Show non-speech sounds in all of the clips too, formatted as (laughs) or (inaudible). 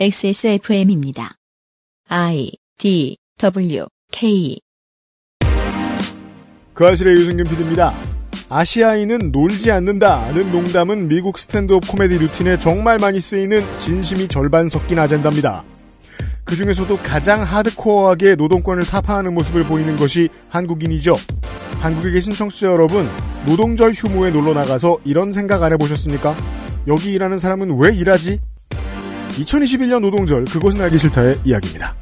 XSFM입니다. I D W K 그 아실의 유승균 PD입니다. 아시아인은 놀지 않는다는 농담은 미국 스탠드업 코미디 루틴에 정말 많이 쓰이는 진심이 절반 섞인 아젠다입니다. 그 중에서도 가장 하드코어하게 노동권을 타파하는 모습을 보이는 것이 한국인이죠. 한국에 계신 청취자 여러분, 노동절 휴무에 놀러 나가서 이런 생각 안 해보셨습니까? 여기 일하는 사람은 왜 일하지? 2021년 노동절 그것은 알기 싫다의 이야기입니다.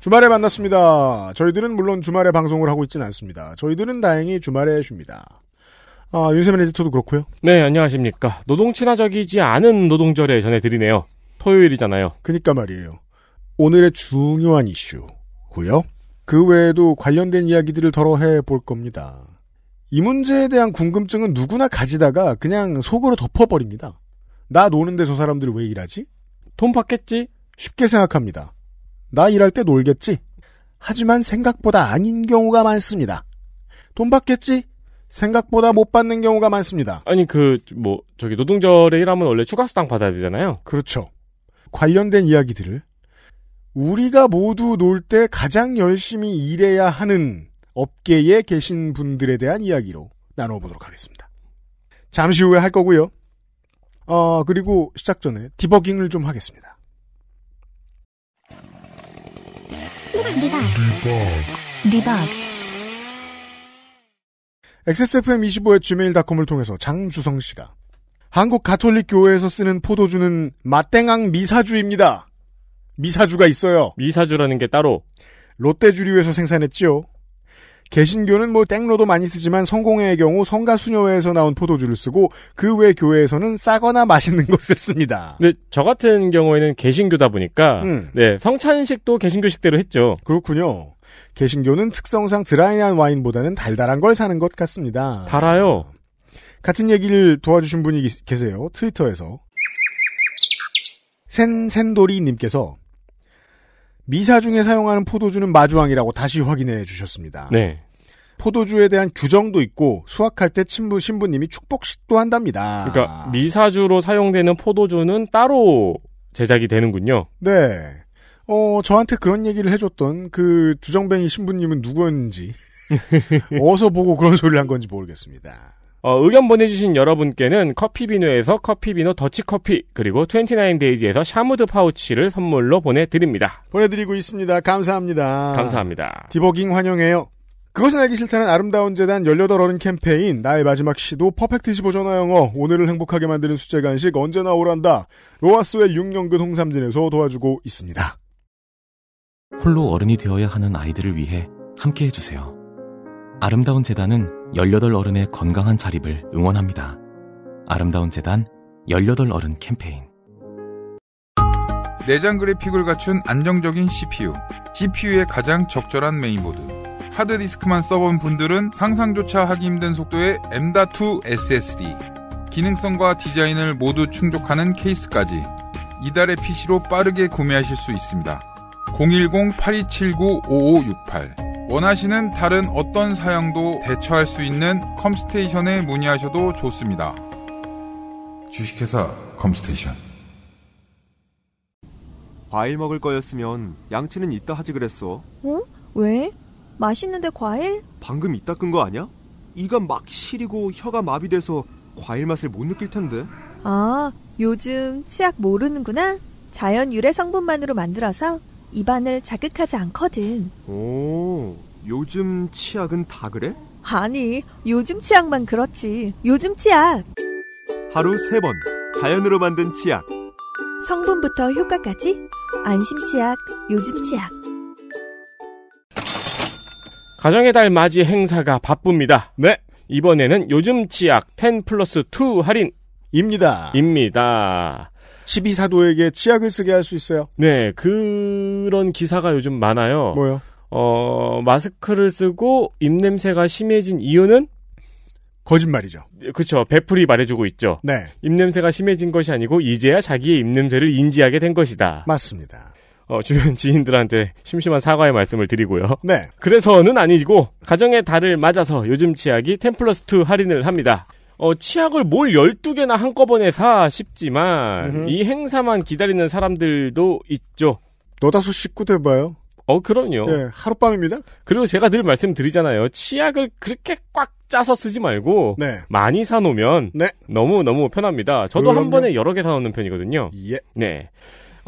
주말에 만났습니다. 저희들은 물론 주말에 방송을 하고 있지는 않습니다. 저희들은 다행히 주말에 쉽니다. 아, 윤세민 에디터도 그렇고요. 네, 안녕하십니까. 노동 친화적이지 않은 노동절에 전해드리네요. 토요일이잖아요. 그니까 말이에요. 오늘의 중요한 이슈고요. 그 외에도 관련된 이야기들을 덜어 해볼 겁니다. 이 문제에 대한 궁금증은 누구나 가지다가 그냥 속으로 덮어버립니다. 나 노는데 저 사람들 왜 일하지? 돈 받겠지? 쉽게 생각합니다. 나 일할 때 놀겠지? 하지만 생각보다 아닌 경우가 많습니다. 돈 받겠지? 생각보다 못 받는 경우가 많습니다. 아니 그 뭐 저기 노동절에 일하면 원래 추가 수당 받아야 되잖아요. 그렇죠. 관련된 이야기들을 우리가 모두 놀 때 가장 열심히 일해야 하는 업계에 계신 분들에 대한 이야기로 나눠보도록 하겠습니다. 잠시 후에 할 거고요. 어, 그리고 시작 전에 디버깅을 좀 하겠습니다. 디버그. 디버그. XSFM25의 gmail.com을 통해서 장주성 씨가 한국 가톨릭 교회에서 쓰는 포도주는 마땡앙 미사주입니다. 미사주가 있어요. 미사주라는 게 따로 롯데주류에서 생산했지요. 개신교는 뭐 땡로도 많이 쓰지만 성공회의 경우 성가수녀회에서 나온 포도주를 쓰고 그 외 교회에서는 싸거나 맛있는 것을 (laughs) 씁니다. 근저 같은 경우에는 개신교다 보니까 음. 네 성찬식도 개신교식대로 했죠. 그렇군요. 개신교는 특성상 드라이한 와인보다는 달달한 걸 사는 것 같습니다. 달아요. 같은 얘기를 도와주신 분이 계세요. 트위터에서 센센돌이님께서 미사 중에 사용하는 포도주는 마주왕이라고 다시 확인해 주셨습니다. 네. 포도주에 대한 규정도 있고 수확할 때 친부 신부님이 축복식도 한답니다. 그러니까 미사주로 사용되는 포도주는 따로 제작이 되는군요. 네. 어, 저한테 그런 얘기를 해줬던 그 주정뱅이 신부님은 누구였는지 (laughs) 어서 보고 그런 소리를 한 건지 모르겠습니다. 어, 의견 보내주신 여러분께는 커피비누에서커피비누 더치커피 그리고 29데이지에서 샤무드 파우치를 선물로 보내드립니다. 보내드리고 있습니다. 감사합니다. 감사합니다. 디버깅 환영해요. 그것은 알기 싫다는 아름다운 재단 18어른 캠페인 나의 마지막 시도 퍼펙트 15전화 영어 오늘을 행복하게 만드는 숙제 간식 언제나 오란다 로아스웰 6년근 홍삼진에서 도와주고 있습니다. 홀로 어른이 되어야 하는 아이들을 위해 함께해주세요. 아름다운 재단은 18 어른의 건강한 자립을 응원합니다. 아름다운 재단 18 어른 캠페인 내장 그래픽을 갖춘 안정적인 CPU g p u 의 가장 적절한 메인보드 하드디스크만 써본 분들은 상상조차 하기 힘든 속도의 M.2 SSD 기능성과 디자인을 모두 충족하는 케이스까지 이달의 PC로 빠르게 구매하실 수 있습니다. 010-8279-5568 원하시는 다른 어떤 사양도 대처할 수 있는 컴스테이션에 문의하셔도 좋습니다. 주식회사 컴스테이션 과일 먹을 거였으면 양치는 이따 하지 그랬어. 응? 어? 왜? 맛있는데 과일? 방금 이따 끈 거 아니야? 이가 막 시리고 혀가 마비돼서 과일 맛을 못 느낄 텐데. 아, 요즘 치약 모르는구나. 자연 유래 성분만으로 만들어서 입안을 자극하지 않거든. 오, 요즘 치약은 다 그래? 아니, 요즘 치약만 그렇지. 요즘 치약. 하루 세번 자연으로 만든 치약. 성분부터 효과까지 안심 치약, 요즘 치약. 가정의 달 맞이 행사가 바쁩니다. 네. 이번에는 요즘 치약 10 플러스 2 할인. 입니다. 입니다. 12사도에게 치약을 쓰게 할 수 있어요. 네, 그런 기사가 요즘 많아요. 뭐요? 어, 마스크를 쓰고 입냄새가 심해진 이유는 거짓말이죠. 그렇죠. 베풀이 말해주고 있죠. 네. 입냄새가 심해진 것이 아니고 이제야 자기의 입냄새를 인지하게 된 것이다. 맞습니다. 어, 주변 지인들한테 심심한 사과의 말씀을 드리고요. 네. 그래서는 아니고 가정의 달을 맞아서 요즘 치약이 10 플러스 2 할인을 합니다. 어, 치약을 뭘 12개나 한꺼번에 사 싶지만 으흠. 이 행사만 기다리는 사람들도 있죠. 너다섯 식구돼 봐요 어, 그럼요. 네, 하룻밤입니다. 그리고 제가 늘 말씀드리잖아요. 치약을 그렇게 꽉 짜서 쓰지 말고 네. 많이 사 놓으면 네. 너무 너무 편합니다. 저도 그럼요. 한 번에 여러 개사 놓는 편이거든요. 예. 네.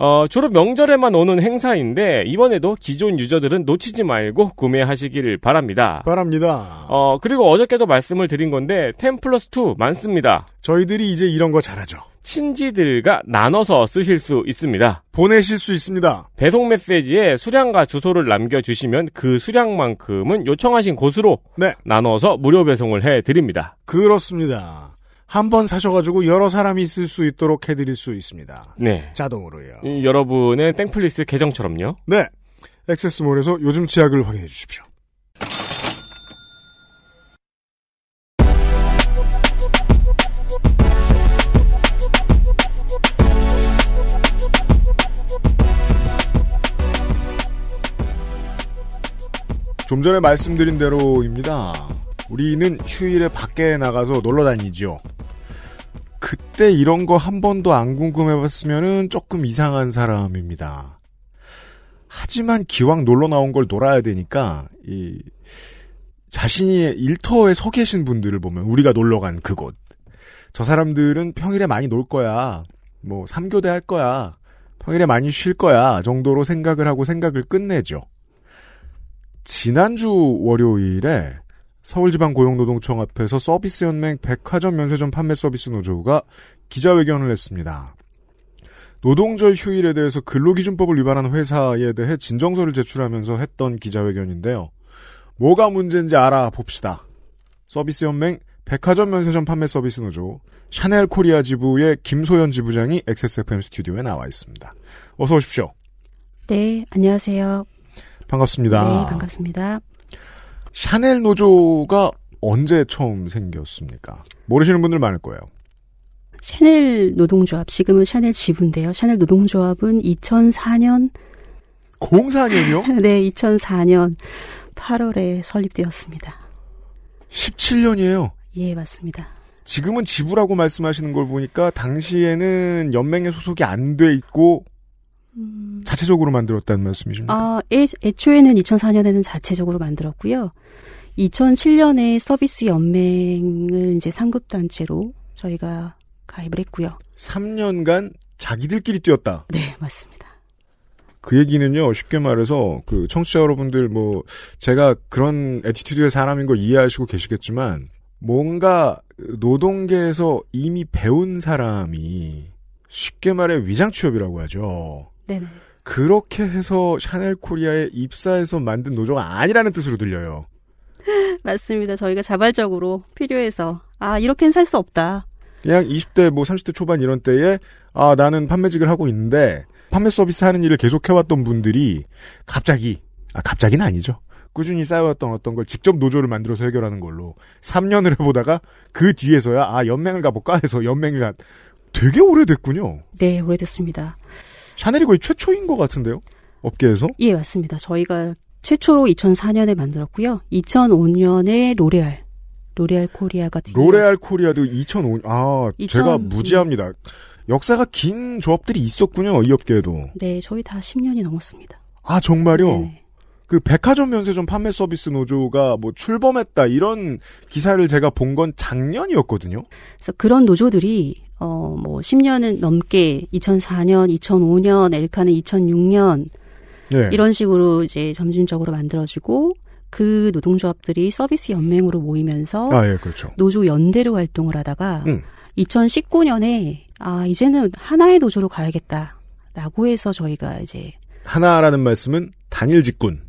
어, 주로 명절에만 오는 행사인데 이번에도 기존 유저들은 놓치지 말고 구매하시길 바랍니다. 바랍니다. 어, 그리고 어저께도 말씀을 드린 건데 10 플러스 2 많습니다. 저희들이 이제 이런 거 잘하죠. 친지들과 나눠서 쓰실 수 있습니다. 보내실 수 있습니다. 배송 메시지에 수량과 주소를 남겨주시면 그 수량만큼은 요청하신 곳으로 네. 나눠서 무료 배송을 해드립니다. 그렇습니다. 한번 사셔가지고 여러 사람이 쓸수 있도록 해드릴 수 있습니다. 네. 자동으로요. 이, 여러분의 땡플리스 계정처럼요. 네. 액세스몰에서 요즘 치약을 확인해 주십시오. 좀 전에 말씀드린 대로입니다. 우리는 휴일에 밖에 나가서 놀러 다니지요. 그때 이런 거 한 번도 안궁금해봤으면 조금 이상한 사람입니다. 하지만 기왕 놀러 나온 걸 놀아야 되니까 이 자신이 일터에 서 계신 분들을 보면 우리가 놀러 간 그곳 저 사람들은 평일에 많이 놀 거야 뭐 삼교대 할 거야 평일에 많이 쉴 거야 정도로 생각을 하고 생각을 끝내죠. 지난주 월요일에 서울지방고용노동청 앞에서 서비스연맹 백화점 면세점 판매 서비스 노조가 기자회견을 했습니다. 노동절 휴일에 대해서 근로기준법을 위반한 회사에 대해 진정서를 제출하면서 했던 기자회견인데요. 뭐가 문제인지 알아봅시다. 서비스연맹 백화점 면세점 판매 서비스 노조 샤넬 코리아 지부의 김소연 지부장이 XSFM 스튜디오에 나와 있습니다. 어서 오십시오. 네, 안녕하세요. 반갑습니다. 네, 반갑습니다. 샤넬 노조가 언제 처음 생겼습니까? 모르시는 분들 많을 거예요. 샤넬 노동조합, 지금은 샤넬 지부인데요. 샤넬 노동조합은 2004년 04년이요? (laughs) 네, 2004년 8월에 설립되었습니다. 17년이에요. 예, 맞습니다. 지금은 지부라고 말씀하시는 걸 보니까 당시에는 연맹에 소속이 안 돼 있고 음. 자체적으로 만들었다는 말씀이십니까? 아, 애, 애초에는 2004년에는 자체적으로 만들었고요. 2007년에 서비스 연맹을 이제 상급단체로 저희가 가입을 했고요. 3년간 자기들끼리 뛰었다. 네, 맞습니다. 그 얘기는요, 쉽게 말해서 그 청취자 여러분들 뭐 제가 그런 에티튜드의 사람인 걸 이해하시고 계시겠지만 뭔가 노동계에서 이미 배운 사람이 쉽게 말해 위장 취업이라고 하죠. 네네. 그렇게 해서 샤넬 코리아에 입사해서 만든 노조가 아니라는 뜻으로 들려요. (laughs) 맞습니다. 저희가 자발적으로 필요해서 아 이렇게는 살 수 없다. 그냥 20대 뭐 30대 초반 이런 때에 아 나는 판매직을 하고 있는데 판매 서비스 하는 일을 계속 해왔던 분들이 갑자기 아 갑자기는 아니죠. 꾸준히 쌓여왔던 어떤 걸 직접 노조를 만들어서 해결하는 걸로 3년을 해보다가 그 뒤에서야 아 연맹을 가볼까 해서 연맹을 가 되게 오래됐군요. 네 오래됐습니다. 샤넬이 거의 최초인 것 같은데요? 업계에서? 예, 맞습니다. 저희가 최초로 2004년에 만들었고요. 2005년에 로레알 로레알 코리아가 로레알 코리아도 2005. 아, 2000, 제가 무지합니다. 역사가 긴 조합들이 있었군요. 이 업계에도. 네, 저희 다 10년이 넘었습니다. 아, 정말요? 네네. 그 백화점 면세점 판매 서비스 노조가 뭐 출범했다 이런 기사를 제가 본 건 작년이었거든요. 그래서 그런 노조들이 어뭐 10년은 넘게 2004년, 2005년, 엘카는 2006년 네. 이런 식으로 이제 점진적으로 만들어지고 그 노동조합들이 서비스 연맹으로 모이면서 아, 예, 그렇죠. 노조 연대로 활동을 하다가 음. 2019년에 아 이제는 하나의 노조로 가야겠다라고 해서 저희가 이제 하나라는 말씀은 단일 직군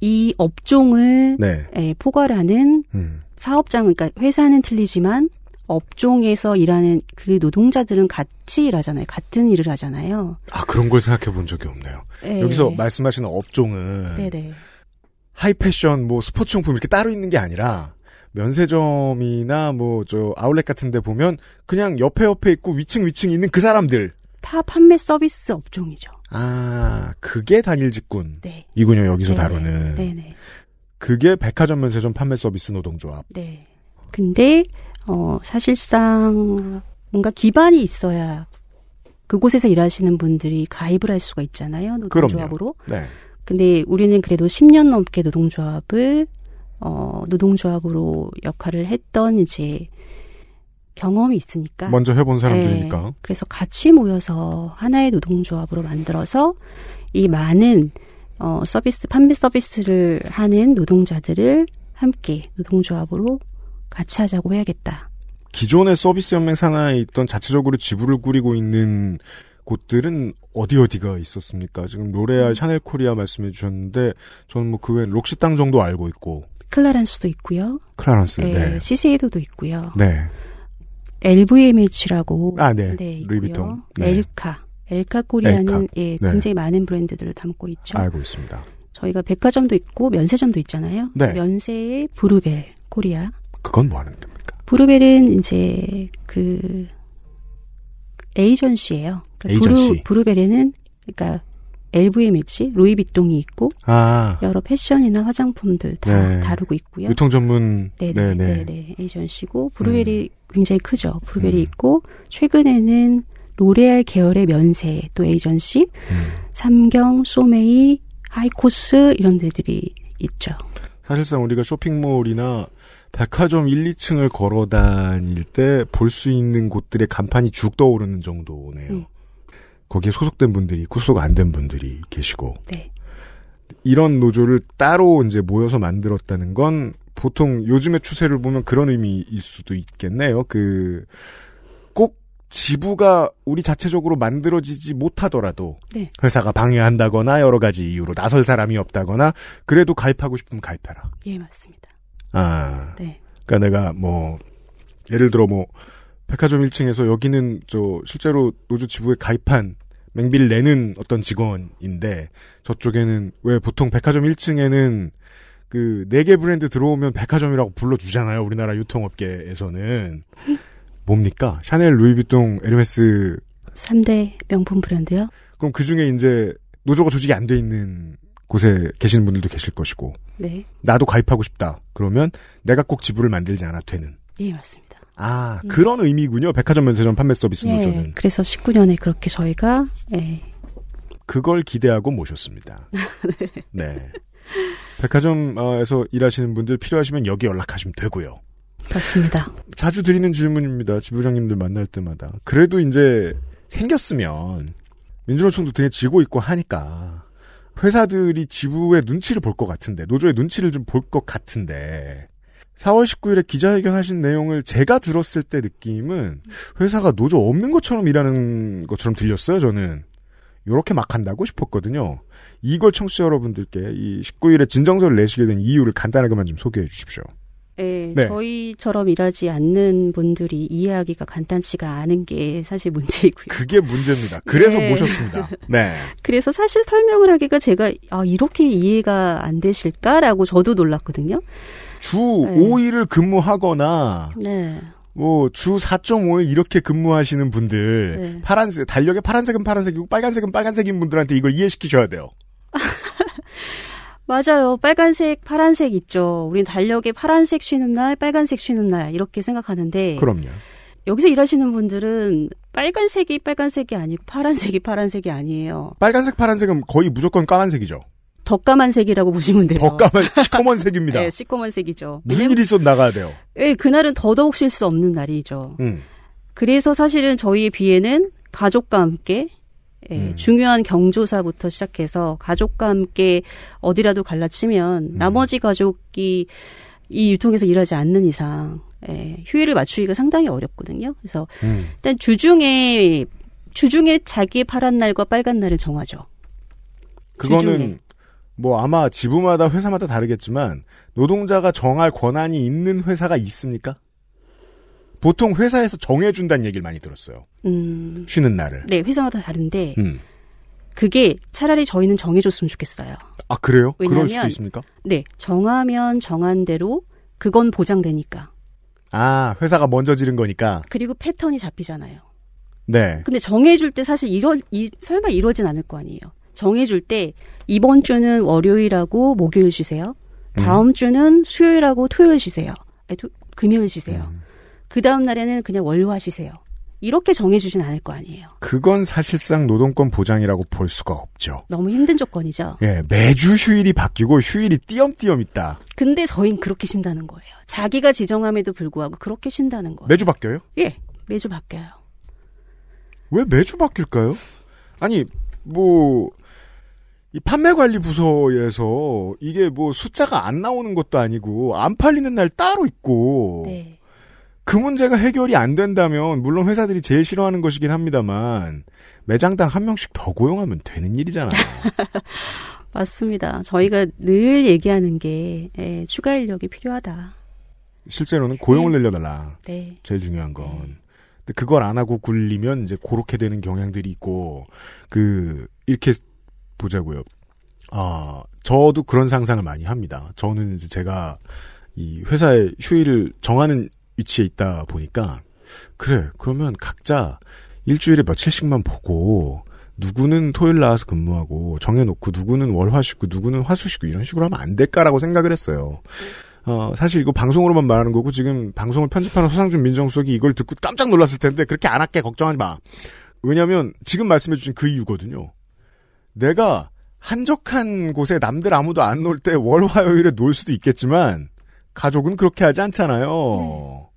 이 업종을 네. 예, 포괄하는 음. 사업장, 그러니까 회사는 틀리지만 업종에서 일하는 그 노동자들은 같이 일하잖아요. 같은 일을 하잖아요. 아 그런 걸 생각해 본 적이 없네요. 네. 여기서 말씀하시는 업종은 네네. 하이패션, 뭐 스포츠용품 이렇게 따로 있는 게 아니라 면세점이나 뭐 저 아울렛 같은데 보면 그냥 옆에 옆에 있고 위층 위층 있는 그 사람들 다 판매 서비스 업종이죠. 아, 그게 단일 직군. 네. 이군요, 여기서 네네. 네. 다루는. 네네. 네. 그게 백화점 면세점 판매 서비스 노동조합. 네. 근데, 어, 사실상 뭔가 기반이 있어야 그곳에서 일하시는 분들이 가입을 할 수가 있잖아요. 노동조합으로. 그럼요. 네. 근데 우리는 그래도 10년 넘게 노동조합을, 어, 노동조합으로 역할을 했던 이제 경험이 있으니까. 먼저 해본 예. 사람들이니까. 네. 그래서 같이 모여서 하나의 노동조합으로 만들어서 이 많은 어, 서비스, 판매 서비스를 하는 노동자들을 함께 노동조합으로 같이 하자고 해야겠다. 기존의 서비스 연맹 산하에 있던 자체적으로 지부를 꾸리고 있는 곳들은 어디 어디가 있었습니까? 지금 로레알, 샤넬 코리아 말씀해 주셨는데 저는 뭐 그 외엔 록시땅 정도 알고 있고 클라란스도 있고요. 클라란스, 네. 네. 시세이도도 있고요. 네. LVMH라고 아, 네. 네고요 루이비통. 네. 엘카. 엘카 코리아는 예, 네. 굉장히 많은 브랜드들을 담고 있죠. 알고 있습니다. 저희가 백화점도 있고 면세점도 있잖아요. 네. 면세의 브루벨 코리아. 그건 뭐 하는 겁니까? 브루벨은 이제 그 에이전시예요. 그러니까 에이전시. 브루, 벨에는 그러니까 LVMH, 루이비통이 있고 아. 여러 패션이나 화장품들 다 네. 다루고 있고요. 유통 전문 네네 네네 네, 네. 에이전시고 브루벨이 음. 굉장히 크죠. 브루벨이 음. 있고 최근에는 로레알 계열의 면세 또 에이전시, 음. 삼경, 소메이, 하이코스 이런 데들이 있죠. 사실상 우리가 쇼핑몰이나 백화점 1, 2층을 걸어 다닐 때 볼 수 있는 곳들의 간판이 죽 떠오르는 정도네요. 음. 거기에 소속된 분들이 있고 소속 안 된 분들이 계시고. 네. 이런 노조를 따로 이제 모여서 만들었다는 건 보통 요즘의 추세를 보면 그런 의미일 수도 있겠네요. 그, 꼭 지부가 우리 자체적으로 만들어지지 못하더라도 네. 회사가 방해한다거나 여러 가지 이유로 나설 사람이 없다거나 그래도 가입하고 싶으면 가입해라. 예, 맞습니다. 아. 네. 그니까 내가 뭐 예를 들어 뭐 백화점 1층에서 여기는 저 실제로 노조 지부에 가입한 맹비를 내는 어떤 직원인데 저쪽에는 왜 보통 백화점 1층에는 그네개 브랜드 들어오면 백화점이라고 불러주잖아요. 우리나라 유통업계에서는 뭡니까? 샤넬, 루이비통, 에르메스 3대 명품 브랜드요. 그럼 그 중에 이제 노조가 조직이 안 돼 있는 곳에 계시는 분들도 계실 것이고, 네. 나도 가입하고 싶다. 그러면 내가 꼭 지불을 만들지 않아도 되는. 예, 맞습니다. 아, 음. 그런 의미군요. 백화점 면세점 판매 서비스 네, 노조는. 그래서 19년에 그렇게 저희가 네. 그걸 기대하고 모셨습니다. (laughs) 네. 네. 백화점에서 일하시는 분들 필요하시면 여기 연락하시면 되고요. 맞습니다. 자주 드리는 질문입니다. 지부장님들 만날 때마다. 그래도 이제 생겼으면 민주노총도 되게 지고 있고 하니까 회사들이 지부의 눈치를 볼 것 같은데 노조의 눈치를 좀 볼 것 같은데 4월 19일에 기자회견 하신 내용을 제가 들었을 때 느낌은 회사가 노조 없는 것처럼 일하는 것처럼 들렸어요, 저는. 요렇게 막 한다고 싶었거든요. 이걸 청취자 여러분들께 이 19일에 진정서를 내시게 된 이유를 간단하게만 좀 소개해 주십시오. 네, 네, 저희처럼 일하지 않는 분들이 이해하기가 간단치가 않은 게 사실 문제이고요. 그게 문제입니다. 그래서 네. 모셨습니다. 네. (laughs) 그래서 사실 설명을 하기가 제가 아, 이렇게 이해가 안 되실까라고 저도 놀랐거든요. 주 네. 5일을 근무하거나 네. 뭐주 4.5일 이렇게 근무하시는 분들 네. 파란색 달력에 파란색은 파란색이고 빨간색은 빨간색인 분들한테 이걸 이해시키셔야 돼요. (laughs) 맞아요. 빨간색, 파란색 있죠. 우린 달력에 파란색 쉬는 날, 빨간색 쉬는 날 이렇게 생각하는데 그럼요. 여기서 일하시는 분들은 빨간색이 빨간색이 아니고 파란색이 파란색이 아니에요. 빨간색, 파란색은 거의 무조건 까만색이죠. 덕감만색이라고 보시면 돼요. 덕감한 (laughs) 시커먼색입니다. 네, 시커먼색이죠. 무슨 일이 있어 나가야 돼요. 네, 그날은 더더욱 쉴 수 없는 날이죠. 음. 그래서 사실은 저희의 비해는 가족과 함께 예, 음. 중요한 경조사부터 시작해서 가족과 함께 어디라도 갈라치면 음. 나머지 가족이 이 유통에서 일하지 않는 이상 예, 휴일을 맞추기가 상당히 어렵거든요. 그래서 음. 일단 주중에 주중에 자기의 파란 날과 빨간 날을 정하죠. 그거는 주중에. 뭐 아마 지부마다 회사마다 다르겠지만 노동자가 정할 권한이 있는 회사가 있습니까? 보통 회사에서 정해준다는 얘기를 많이 들었어요. 음... 쉬는 날을. 네, 회사마다 다른데 음. 그게 차라리 저희는 정해줬으면 좋겠어요. 아 그래요? 왜냐면, 그럴 수도 있습니까? 네, 정하면 정한 대로 그건 보장되니까. 아, 회사가 먼저 지른 거니까. 그리고 패턴이 잡히잖아요. 네. 근데 정해줄 때 사실 이럴, 이, 설마 이러진 않을 거 아니에요. 정해줄 때 이번 주는 월요일하고 목요일 쉬세요. 다음 음. 주는 수요일하고 토요일 쉬세요. 아니, 토, 금요일 쉬세요. 음. 그 다음 날에는 그냥 월요화 쉬세요. 이렇게 정해주진 않을 거 아니에요. 그건 사실상 노동권 보장이라고 볼 수가 없죠. 너무 힘든 조건이죠. 예, 매주 휴일이 바뀌고 휴일이 띄엄띄엄 있다. 근데 저희는 그렇게 쉰다는 거예요. 자기가 지정함에도 불구하고 그렇게 쉰다는 거예요. 매주 바뀌어요? 예, 매주 바뀌어요. 왜 매주 바뀔까요? 아니, 뭐, 이 판매관리부서에서 이게 뭐 숫자가 안 나오는 것도 아니고 안 팔리는 날 따로 있고 네. 그 문제가 해결이 안 된다면 물론 회사들이 제일 싫어하는 것이긴 합니다만 매장당 한 명씩 더 고용하면 되는 일이잖아요. (laughs) 맞습니다. 저희가 늘 얘기하는 게 예, 추가 인력이 필요하다. 실제로는 고용을 네. 늘려달라. 네. 제일 중요한 건. 네. 그걸 안 하고 굴리면 이제 고렇게 되는 경향들이 있고 그 이렇게 보자고요. 아, 저도 그런 상상을 많이 합니다. 저는 이제 제가 이 회사의 휴일을 정하는 위치에 있다 보니까 그래 그러면 각자 일주일에 며칠씩만 보고 누구는 토요일 나와서 근무하고 정해놓고 누구는 월화 쉬고 누구는 화수 쉬고 이런 식으로 하면 안 될까라고 생각을 했어요. 어, 사실 이거 방송으로만 말하는 거고 지금 방송을 편집하는 서상준 민정수석이 이걸 듣고 깜짝 놀랐을 텐데 그렇게 안 할게 걱정하지 마. 왜냐하면 지금 말씀해주신 그 이유거든요. 내가 한적한 곳에 남들 아무도 안 놀 때 월화요일에 놀 수도 있겠지만 가족은 그렇게 하지 않잖아요. 네.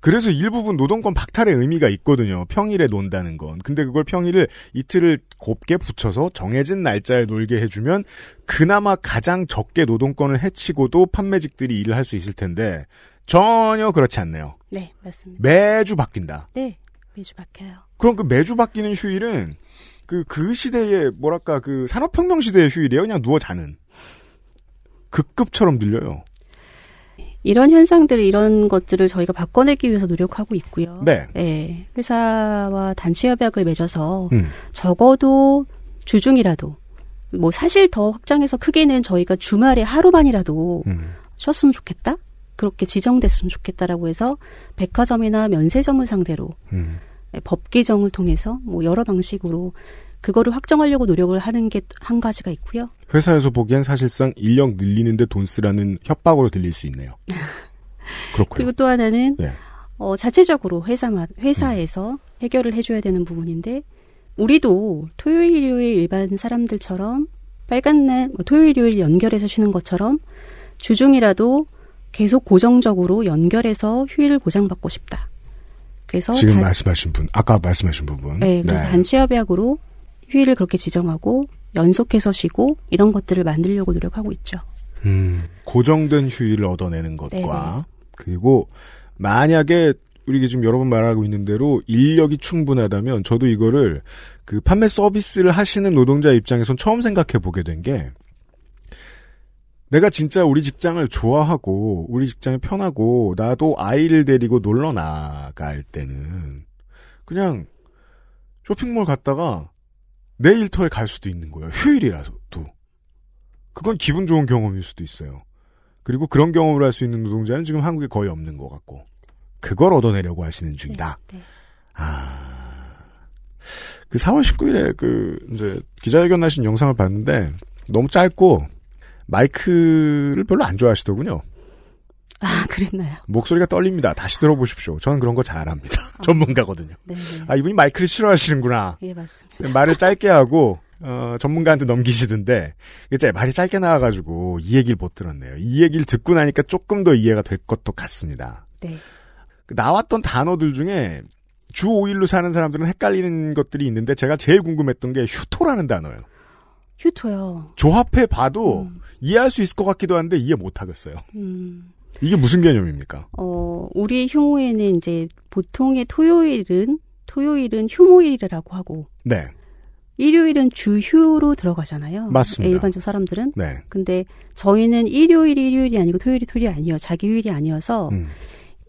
그래서 일부분 노동권 박탈의 의미가 있거든요. 평일에 논다는 건. 근데 그걸 평일을 이틀을 곱게 붙여서 정해진 날짜에 놀게 해주면 그나마 가장 적게 노동권을 해치고도 판매직들이 일을 할 수 있을 텐데 전혀 그렇지 않네요. 네, 맞습니다. 매주 바뀐다. 네, 매주 바뀌어요. 그럼 그 매주 바뀌는 휴일은 그, 그시대에 뭐랄까, 그, 산업혁명 시대의 휴일이에요. 그냥 누워 자는. 극급처럼 들려요. 이런 현상들, 을 이런 것들을 저희가 바꿔내기 위해서 노력하고 있고요. 네. 네 회사와 단체 협약을 맺어서, 음. 적어도 주중이라도, 뭐, 사실 더 확장해서 크게는 저희가 주말에 하루만이라도 음. 쉬었으면 좋겠다? 그렇게 지정됐으면 좋겠다라고 해서, 백화점이나 면세점을 상대로, 음. 예, 법 개정을 통해서 뭐 여러 방식으로 그거를 확정하려고 노력을 하는 게 한 가지가 있고요. 회사에서 보기엔 사실상 인력 늘리는데 돈 쓰라는 협박으로 들릴 수 있네요. 그렇고요. 그리고 또 하나는 네. 어, 자체적으로 회사만 회사에서 음. 해결을 해줘야 되는 부분인데 우리도 토요일 일요일 일반 사람들처럼 빨간 날 뭐 토요일 일요일 연결해서 쉬는 것처럼 주중이라도 계속 고정적으로 연결해서 휴일을 보장받고 싶다. 그래서 지금 단, 말씀하신 분, 아까 말씀하신 부분. 네, 그래서 네. 단체협약으로 휴일을 그렇게 지정하고 연속해서 쉬고 이런 것들을 만들려고 노력하고 있죠. 음, 고정된 휴일을 얻어내는 것과 네네. 그리고 만약에 우리 지금 여러 번 말하고 있는 대로 인력이 충분하다면 저도 이거를 그 판매 서비스를 하시는 노동자 입장에선 처음 생각해 보게 된 게 내가 진짜 우리 직장을 좋아하고 우리 직장이 편하고 나도 아이를 데리고 놀러 나갈 때는 그냥 쇼핑몰 갔다가 내 일터에 갈 수도 있는 거예요. 휴일이라도. 그건 기분 좋은 경험일 수도 있어요. 그리고 그런 경험을 할 수 있는 노동자는 지금 한국에 거의 없는 것 같고 그걸 얻어내려고 하시는 중이다. 네, 네. 아, 그 4월 19일에 그 이제 기자회견 하신 영상을 봤는데 너무 짧고 마이크를 별로 안 좋아하시더군요. 아, 네. 그랬나요? 목소리가 떨립니다. 다시 들어보십시오. 저는 그런 거 잘합니다. 아, (laughs) 전문가거든요. 네네. 네. 아, 이분이 마이크를 싫어하시는구나. 예, 맞습니다. 네, 말을 짧게 하고, 어, 전문가한테 넘기시던데, 이제 말이 짧게 나와가지고 이 얘기를 못 들었네요. 이 얘기를 듣고 나니까 조금 더 이해가 될 것도 같습니다. 네. 그 나왔던 단어들 중에 주 5일로 사는 사람들은 헷갈리는 것들이 있는데 제가 제일 궁금했던 게 휴토라는 단어예요. 휴토요. 조합해 봐도 음. 이해할 수 있을 것 같기도 한데 이해 못 하겠어요. 음. 이게 무슨 개념입니까? 어, 우리흉효에는 이제 보통의 토요일은 토요일은 휴모일이라고 하고 네. 일요일은 주휴로 들어가잖아요. 맞습니다. 일반적 사람들은. 네. 근데 저희는 일요일이 일요일이 아니고 토요일이 토요일이 아니요. 자기 휴일이 아니어서 음.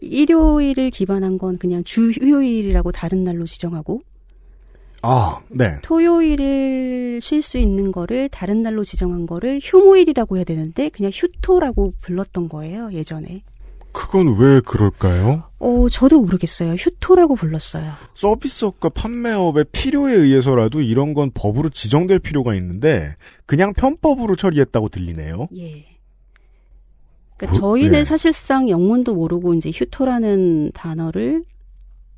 일요일을 기반한 건 그냥 주휴일이라고 다른 날로 지정하고 아, 네. 토요일을 쉴 수 있는 거를 다른 날로 지정한 거를 휴무일이라고 해야 되는데 그냥 휴토라고 불렀던 거예요, 예전에. 그건 왜 그럴까요? 어, 저도 모르겠어요. 휴토라고 불렀어요. 서비스업과 판매업의 필요에 의해서라도 이런 건 법으로 지정될 필요가 있는데 그냥 편법으로 처리했다고 들리네요. 예. 그러니까 그, 저희는 예. 사실상 영문도 모르고 이제 휴토라는 단어를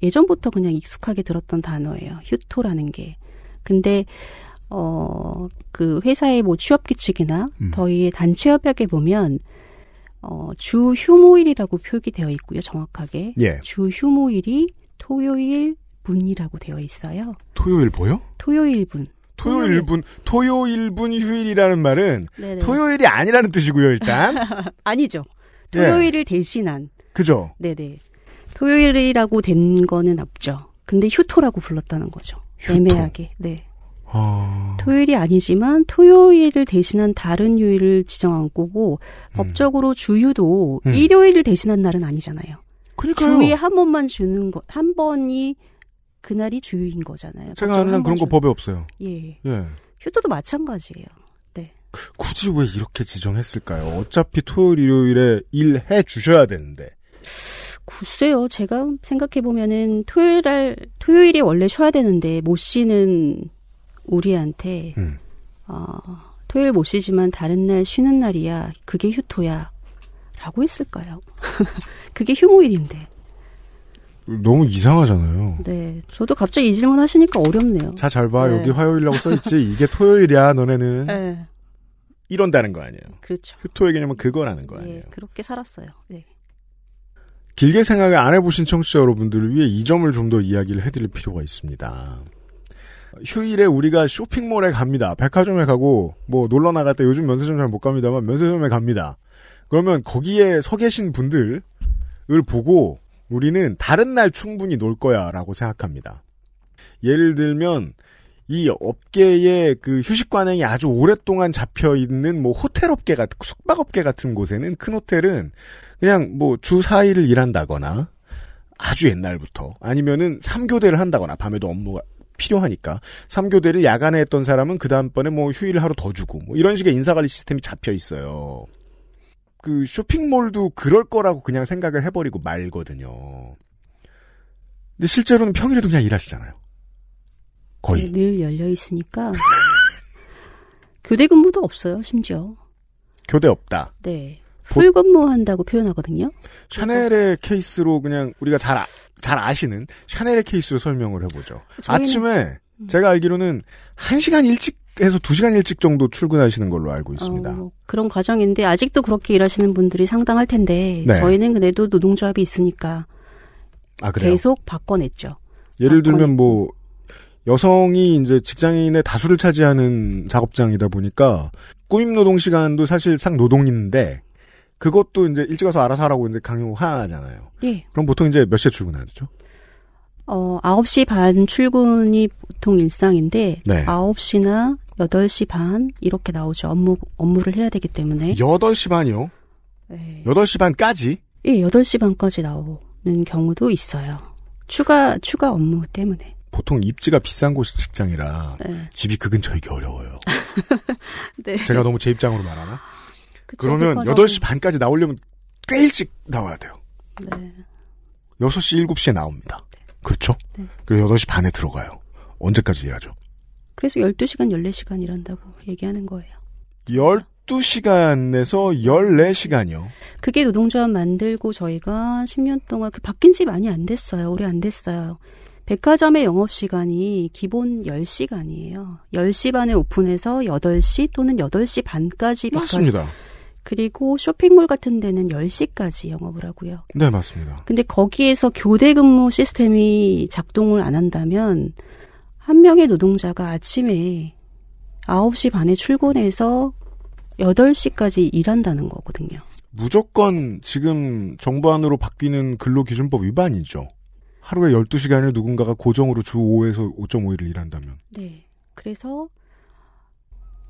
예전부터 그냥 익숙하게 들었던 단어예요. 휴토라는 게. 근데 어, 그 회사의 뭐 취업 규칙이나 음. 더위의 단체 협약에 보면 어, 주 휴무일이라고 표기되어 있고요. 정확하게. 예. 주 휴무일이 토요일 분이라고 되어 있어요. 토요일 보요? 토요일 분. 토요일 분, 토요일 분 휴일이라는 말은 네네. 토요일이 아니라는 뜻이고요, 일단. (laughs) 아니죠. 예. 토요일을 네. 대신한. 그죠? 네네. 토요일이라고 된 거는 없죠. 근데 휴토라고 불렀다는 거죠. 휴토. 애매하게. 네. 어... 토요일이 아니지만 토요일을 대신한 다른 요일을 지정한 거고 음. 법적으로 주휴도 음. 일요일을 대신한 날은 아니잖아요. 그러니까요. 주에 한 번만 주는 거, 한 번이 그날이 주휴인 거잖아요. 제가 아는 그런 주는... 법에 없어요. 예. 예. 휴토도 마찬가지예요. 네. 그 굳이 왜 이렇게 지정했을까요? 어차피 토요일, 일요일에 일해 주셔야 되는데. 글쎄요, 제가 생각해보면은 토요일 날, 토요일에 원래 쉬어야 되는데, 못 쉬는 우리한테, 음. 어, 토요일 못 쉬지만 다른 날 쉬는 날이야. 그게 휴토야. 라고 했을까요? (laughs) 그게 휴무일인데. 너무 이상하잖아요. 네. 저도 갑자기 이 질문 하시니까 어렵네요. 자, 잘 봐. 네. 여기 화요일이라고 써있지. 이게 토요일이야, 너네는. 네. 이런다는 거 아니에요. 그렇죠. 휴토의 개념은 그거라는 거 네, 아니에요. 네, 그렇게 살았어요. 네. 길게 생각을 안 해보신 청취자 여러분들을 위해 이 점을 좀 더 이야기를 해드릴 필요가 있습니다. 휴일에 우리가 쇼핑몰에 갑니다. 백화점에 가고 뭐 놀러 나갈 때 요즘 면세점 잘 못 갑니다만 면세점에 갑니다. 그러면 거기에 서 계신 분들을 보고 우리는 다른 날 충분히 놀 거야라고 생각합니다. 예를 들면 이 업계의 그 휴식 관행이 아주 오랫동안 잡혀 있는 뭐 호텔 업계 같은 숙박 업계 같은 곳에는 큰 호텔은 그냥 뭐 주 4일을 일한다거나 아주 옛날부터 아니면은 3교대를 한다거나 밤에도 업무가 필요하니까 3교대를 야간에 했던 사람은 그 다음번에 뭐 휴일 을 하루 더 주고 뭐 이런 식의 인사관리 시스템이 잡혀 있어요. 그 쇼핑몰도 그럴 거라고 그냥 생각을 해버리고 말거든요. 근데 실제로는 평일에도 그냥 일하시잖아요. 거의. 네, 늘 열려 있으니까. (laughs) 교대 근무도 없어요, 심지어. 교대 없다. 네. 풀근무한다고 표현하거든요. 샤넬의 그래서. 케이스로 그냥 우리가 잘, 아, 잘 아시는 샤넬의 케이스로 설명을 해보죠. 저희는, 아침에 음. 제가 알기로는 1시간 일찍 해서 2시간 일찍 정도 출근하시는 걸로 알고 있습니다. 어, 그런 과정인데 아직도 그렇게 일하시는 분들이 상당할 텐데 네. 저희는 그래도 노동조합이 있으니까 아, 계속 바꿔냈죠. 예를 바꿔냈... 들면 뭐 여성이 이제 직장인의 다수를 차지하는 작업장이다 보니까 꾸임 노동 시간도 사실상 노동인데 그것도 이제 일찍 와서 알아서 하라고 이제 강요하잖아요. 예. 그럼 보통 이제 몇 시에 출근하죠? 어, 9시 반 출근이 보통 일상인데 네. 9시나 8시 반 이렇게 나오죠. 업무 업무를 해야 되기 때문에. 8시 반이요? 네. 8시 반까지? 예, 8시 반까지 나오는 경우도 있어요. 추가 추가 업무 때문에. 보통 입지가 비싼 곳이 직장이라 네. 집이 그 근처이기 어려워요. (laughs) 네. 제가 너무 제 입장으로 말하나? 그쵸, 그러면 비과정. 8시 반까지 나오려면 꽤 일찍 나와야 돼요. 네. 6시, 7시에 나옵니다. 네. 그렇죠? 네. 그리고 8시 반에 들어가요. 언제까지 일하죠? 그래서 12시간, 14시간 일한다고 얘기하는 거예요. 12시간에서 14시간이요. 그게 노동조합 만들고 저희가 10년 동안 그 바뀐 지 많이 안 됐어요. 오래 안 됐어요. 백화점의 영업시간이 기본 10시간이에요. 10시 반에 오픈해서 8시 또는 8시 반까지. 맞습니다. 그리고 쇼핑몰 같은 데는 10시까지 영업을 하고요. 네, 맞습니다. 근데 거기에서 교대 근무 시스템이 작동을 안 한다면 한 명의 노동자가 아침에 9시 반에 출근해서 8시까지 일한다는 거거든요. 무조건 지금 정부 안으로 바뀌는 근로기준법 위반이죠. 하루에 12시간을 누군가가 고정으로 주 5에서 5.5일을 일한다면. 네. 그래서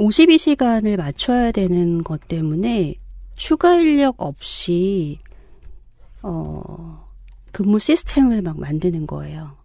52시간을 맞춰야 되는 것 때문에 추가 인력 없이 어 근무 시스템을 막 만드는 거예요.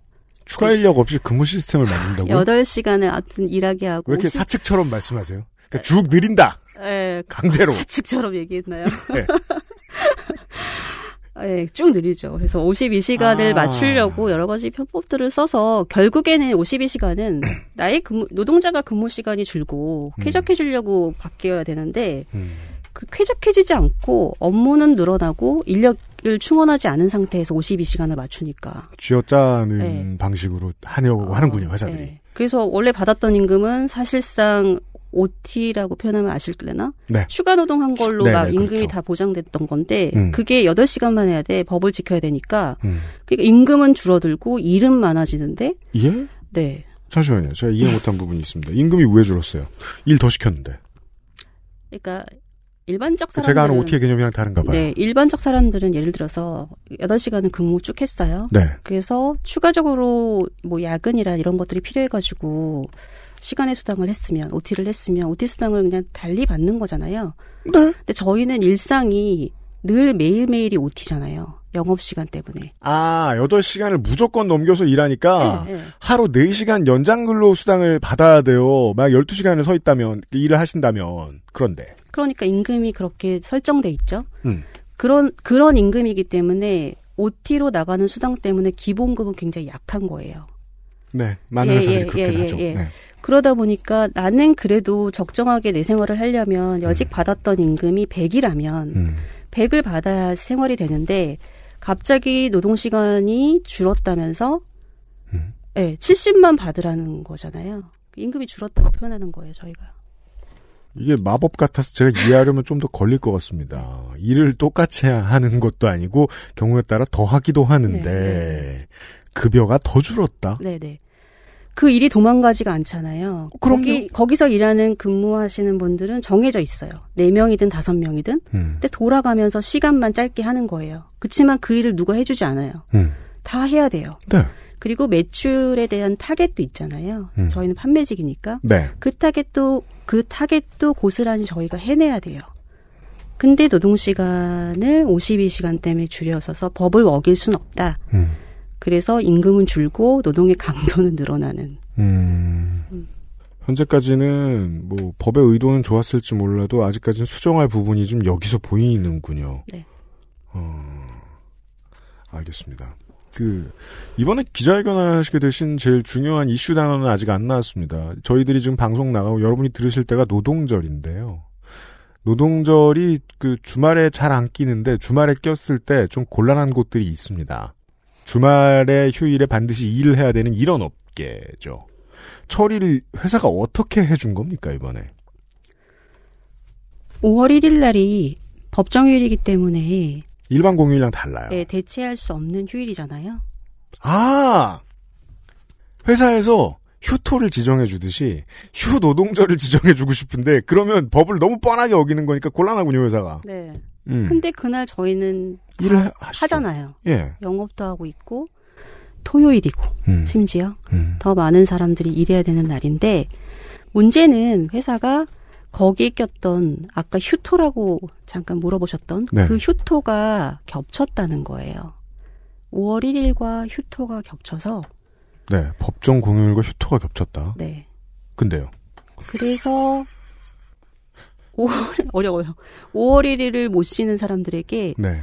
추가 네. 인력 없이 근무 시스템을 만든다고요? 8시간을 아무튼 일하게 하고 왜 이렇게 50... 사측처럼 말씀하세요? 그러니까 네. 쭉느린다 네, 강제로. 사측처럼 얘기했나요? 네. (laughs) 예, 쭉 느리죠. 그래서 52시간을 아. 맞추려고 여러 가지 편법들을 써서 결국에는 52시간은 (coughs) 나의 근무, 노동자가 근무 시간이 줄고 음. 쾌적해 지려고 바뀌어야 되는데 음. 그 쾌적해지지 않고 업무는 늘어나고 인력을 충원하지 않은 상태에서 52시간을 맞추니까 쥐어짜는 네. 방식으로 하려고 어, 하는군요 회사들이. 네. 그래서 원래 받았던 임금은 사실상 OT라고 표현하면 아실래나? 네. 휴가 노동한 걸로 네, 막 네, 임금이 그렇죠. 다 보장됐던 건데 음. 그게 8시간만 해야 돼. 법을 지켜야 되니까. 음. 그러니까 임금은 줄어들고 일은 많아지는데 예? 네. 잠시만요. 제가 이해 못한 부분이 있습니다. 임금이 왜 줄었어요? 일 더 시켰는데. 그러니까 일반적 사람들 그러니까 제가 아는 OT의 개념이랑 다른가 봐요. 네, 일반적 사람들은 예를 들어서 8시간은 근무 쭉 했어요. 네. 그래서 추가적으로 뭐 야근이나 이런 것들이 필요해 가지고 시간의 수당을 했으면 OT를 했으면 OT 수당을 그냥 달리 받는 거잖아요. 네. 근데 저희는 일상이 늘 매일매일이 OT잖아요. 영업 시간 때문에. 아, 8시간을 무조건 넘겨서 일하니까 네, 네. 하루 4시간 연장 근로 수당을 받아야 돼요. 만약 12시간을 서 있다면 일을 하신다면. 그런데. 그러니까 임금이 그렇게 설정돼 있죠. 음. 그런 그런 임금이기 때문에 OT로 나가는 수당 때문에 기본급은 굉장히 약한 거예요. 네, 많은 예, 회사들이 예, 그렇게 예, 하죠. 예, 예. 네. 그러다 보니까 나는 그래도 적정하게 내 생활을 하려면 여직 음. 받았던 임금이 100이라면 음. 100을 받아야 생활이 되는데 갑자기 노동 시간이 줄었다면서 음. 네, 예, 70만 받으라는 거잖아요. 그 임금이 줄었다고 표현하는 거예요, 저희가. 이게 마법 같아서 제가 이해하려면 좀 더 걸릴 것 같습니다. 일을 똑같이 하는 것도 아니고 경우에 따라 더 하기도 하는데 네, 네. 급여가 더 줄었다. 네네. 네. 그 일이 도망가지가 않잖아요. 그럼요. 거기 거기서 일하는 근무하시는 분들은 정해져 있어요. 네 명이든 다섯 명이든. 음. 근데 돌아가면서 시간만 짧게 하는 거예요. 그렇지만 그 일을 누가 해주지 않아요. 음. 다 해야 돼요. 네. 그리고 매출에 대한 타겟도 있잖아요. 음. 저희는 판매직이니까 네. 그 타겟도 그 타겟도 고스란히 저희가 해내야 돼요. 근데 노동 시간을 52시간 때문에 줄여서서 법을 어길 순 없다. 음. 그래서 임금은 줄고 노동의 강도는 늘어나는. 음. 음. 현재까지는 뭐 법의 의도는 좋았을지 몰라도 아직까지는 수정할 부분이 좀 여기서 보이는군요. 네. 어, 알겠습니다. 그 이번에 기자회견 하시게 되신 제일 중요한 이슈 단어는 아직 안 나왔습니다. 저희들이 지금 방송 나가고 여러분이 들으실 때가 노동절인데요. 노동절이 그 주말에 잘 안 끼는데 주말에 꼈을 때 좀 곤란한 곳들이 있습니다. 주말에 휴일에 반드시 일을 해야 되는 이런 업계죠. 처리를 회사가 어떻게 해준 겁니까 이번에? 5월 1일 날이 법정휴일이기 때문에 일반 공휴일랑 달라요. 네, 대체할 수 없는 휴일이잖아요. 아, 회사에서 휴토를 지정해 주듯이 휴 노동절을 지정해 주고 싶은데 그러면 법을 너무 뻔하게 어기는 거니까 곤란하군요 회사가. 네. 음. 근데 그날 저희는 일을 하시죠. 하잖아요. 예. 영업도 하고 있고 토요일이고 음. 심지어 음. 더 많은 사람들이 일해야 되는 날인데 문제는 회사가 거기에 꼈던 아까 휴토라고 잠깐 물어보셨던 네. 그 휴토가 겹쳤다는 거예요. 5월 1일과 휴토가 겹쳐서 네, 법정 공휴일과 휴토가 겹쳤다. 네. 근데요. 그래서 5월 (laughs) 어려워요. 5월 1일을 못 쉬는 사람들에게 네.